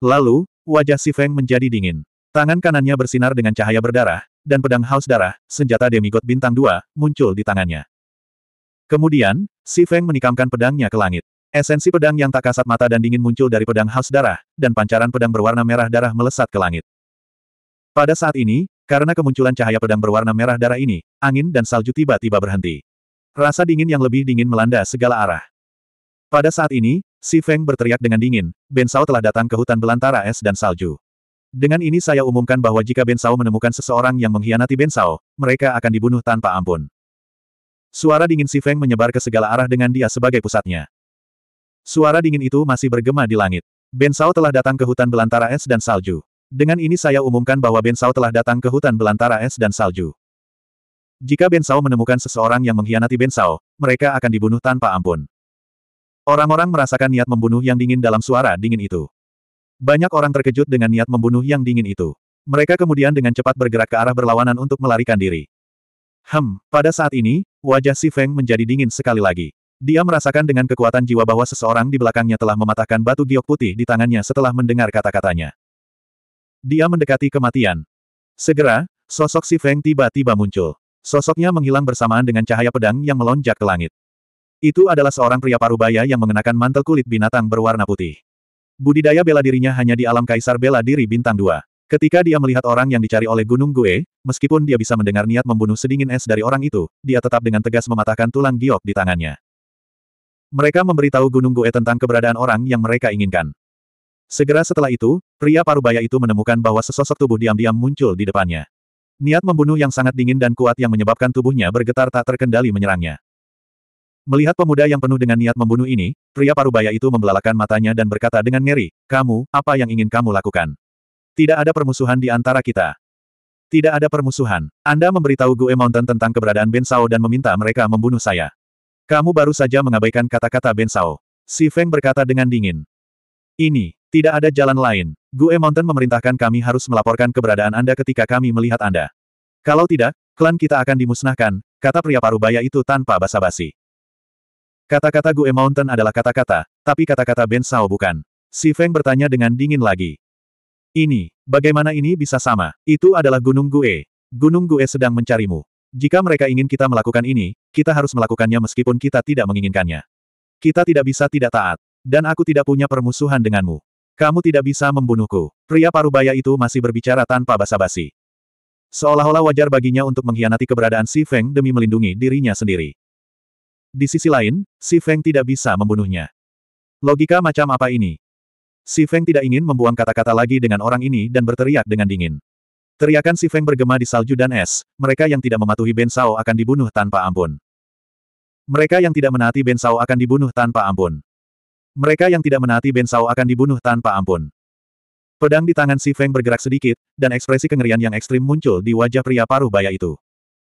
Lalu, wajah Si Feng menjadi dingin. Tangan kanannya bersinar dengan cahaya berdarah, dan pedang haus darah, senjata demigod bintang dua, muncul di tangannya. Kemudian, Si Feng menikamkan pedangnya ke langit. Esensi pedang yang tak kasat mata dan dingin muncul dari pedang haus darah, dan pancaran pedang berwarna merah darah melesat ke langit. Pada saat ini, karena kemunculan cahaya pedang berwarna merah darah ini, angin dan salju tiba-tiba berhenti. Rasa dingin yang lebih dingin melanda segala arah. Pada saat ini, Si Feng berteriak dengan dingin, Ben Sao telah datang ke hutan belantara es dan salju. Dengan ini saya umumkan bahwa jika Ben Sao menemukan seseorang yang mengkhianati Ben Sao, mereka akan dibunuh tanpa ampun. Suara dingin Si Feng menyebar ke segala arah dengan dia sebagai pusatnya. Suara dingin itu masih bergema di langit. Ben Sao telah datang ke hutan belantara es dan salju. Dengan ini saya umumkan bahwa Ben Sao telah datang ke hutan belantara es dan salju. Jika Ben Sao menemukan seseorang yang mengkhianati Ben Sao, mereka akan dibunuh tanpa ampun. Orang-orang merasakan niat membunuh yang dingin dalam suara dingin itu. Banyak orang terkejut dengan niat membunuh yang dingin itu. Mereka kemudian dengan cepat bergerak ke arah berlawanan untuk melarikan diri. Hem, pada saat ini, wajah Si Feng menjadi dingin sekali lagi. Dia merasakan dengan kekuatan jiwa bahwa seseorang di belakangnya telah mematahkan batu giok putih di tangannya setelah mendengar kata-katanya. Dia mendekati kematian. Segera, sosok si Feng tiba-tiba muncul. Sosoknya menghilang bersamaan dengan cahaya pedang yang melonjak ke langit. Itu adalah seorang pria parubaya yang mengenakan mantel kulit binatang berwarna putih. Budidaya bela dirinya hanya di alam kaisar bela diri bintang Dua. Ketika dia melihat orang yang dicari oleh Gunung Gue, meskipun dia bisa mendengar niat membunuh sedingin es dari orang itu, dia tetap dengan tegas mematahkan tulang giok di tangannya. Mereka memberitahu Gunung Gue tentang keberadaan orang yang mereka inginkan. Segera setelah itu, pria parubaya itu menemukan bahwa sesosok tubuh diam-diam muncul di depannya. Niat membunuh yang sangat dingin dan kuat yang menyebabkan tubuhnya bergetar tak terkendali menyerangnya. Melihat pemuda yang penuh dengan niat membunuh ini, pria parubaya itu membelalakan matanya dan berkata dengan ngeri, kamu, apa yang ingin kamu lakukan? Tidak ada permusuhan di antara kita. Tidak ada permusuhan. Anda memberitahu Gue Mountain tentang keberadaan Ben Sao dan meminta mereka membunuh saya. Kamu baru saja mengabaikan kata-kata Ben Sao. Si Feng berkata dengan dingin. Ini, tidak ada jalan lain. Gue Mountain memerintahkan kami harus melaporkan keberadaan Anda ketika kami melihat Anda. Kalau tidak, klan kita akan dimusnahkan, kata pria parubaya itu tanpa basa-basi. Kata-kata Gue Mountain adalah kata-kata, tapi kata-kata Ben Sao bukan. Si Feng bertanya dengan dingin lagi. Ini, bagaimana ini bisa sama? Itu adalah Gunung Gue. Gunung Gue sedang mencarimu. Jika mereka ingin kita melakukan ini, kita harus melakukannya meskipun kita tidak menginginkannya. Kita tidak bisa tidak taat. Dan aku tidak punya permusuhan denganmu. Kamu tidak bisa membunuhku. Pria parubaya itu masih berbicara tanpa basa-basi. Seolah-olah wajar baginya untuk mengkhianati keberadaan Si Feng demi melindungi dirinya sendiri. Di sisi lain, Si Feng tidak bisa membunuhnya. Logika macam apa ini? Si Feng tidak ingin membuang kata-kata lagi dengan orang ini dan berteriak dengan dingin. Teriakan si Feng bergema di salju dan es, mereka yang tidak mematuhi Ben Sao akan dibunuh tanpa ampun. Mereka yang tidak menaati Ben Sao akan dibunuh tanpa ampun. Mereka yang tidak menaati Ben Sao akan dibunuh tanpa ampun. Pedang di tangan si Feng bergerak sedikit, dan ekspresi kengerian yang ekstrim muncul di wajah pria paruh baya itu.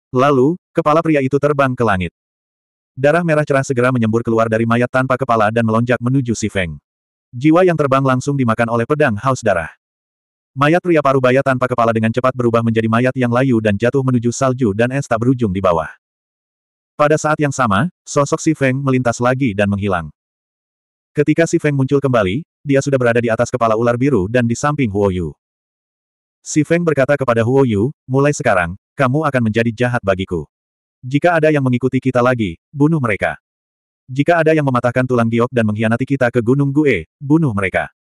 Lalu, kepala pria itu terbang ke langit. Darah merah cerah segera menyembur keluar dari mayat tanpa kepala dan melonjak menuju si Feng. Jiwa yang terbang langsung dimakan oleh pedang haus darah. Mayat pria parubaya tanpa kepala dengan cepat berubah menjadi mayat yang layu dan jatuh menuju salju dan es tak berujung di bawah. Pada saat yang sama, sosok Si Feng melintas lagi dan menghilang. Ketika Si Feng muncul kembali, dia sudah berada di atas kepala ular biru dan di samping Huo Yu. Si Feng berkata kepada Huo Yu, mulai sekarang, kamu akan menjadi jahat bagiku. Jika ada yang mengikuti kita lagi, bunuh mereka. Jika ada yang mematahkan tulang giok dan mengkhianati kita ke Gunung Gue, bunuh mereka.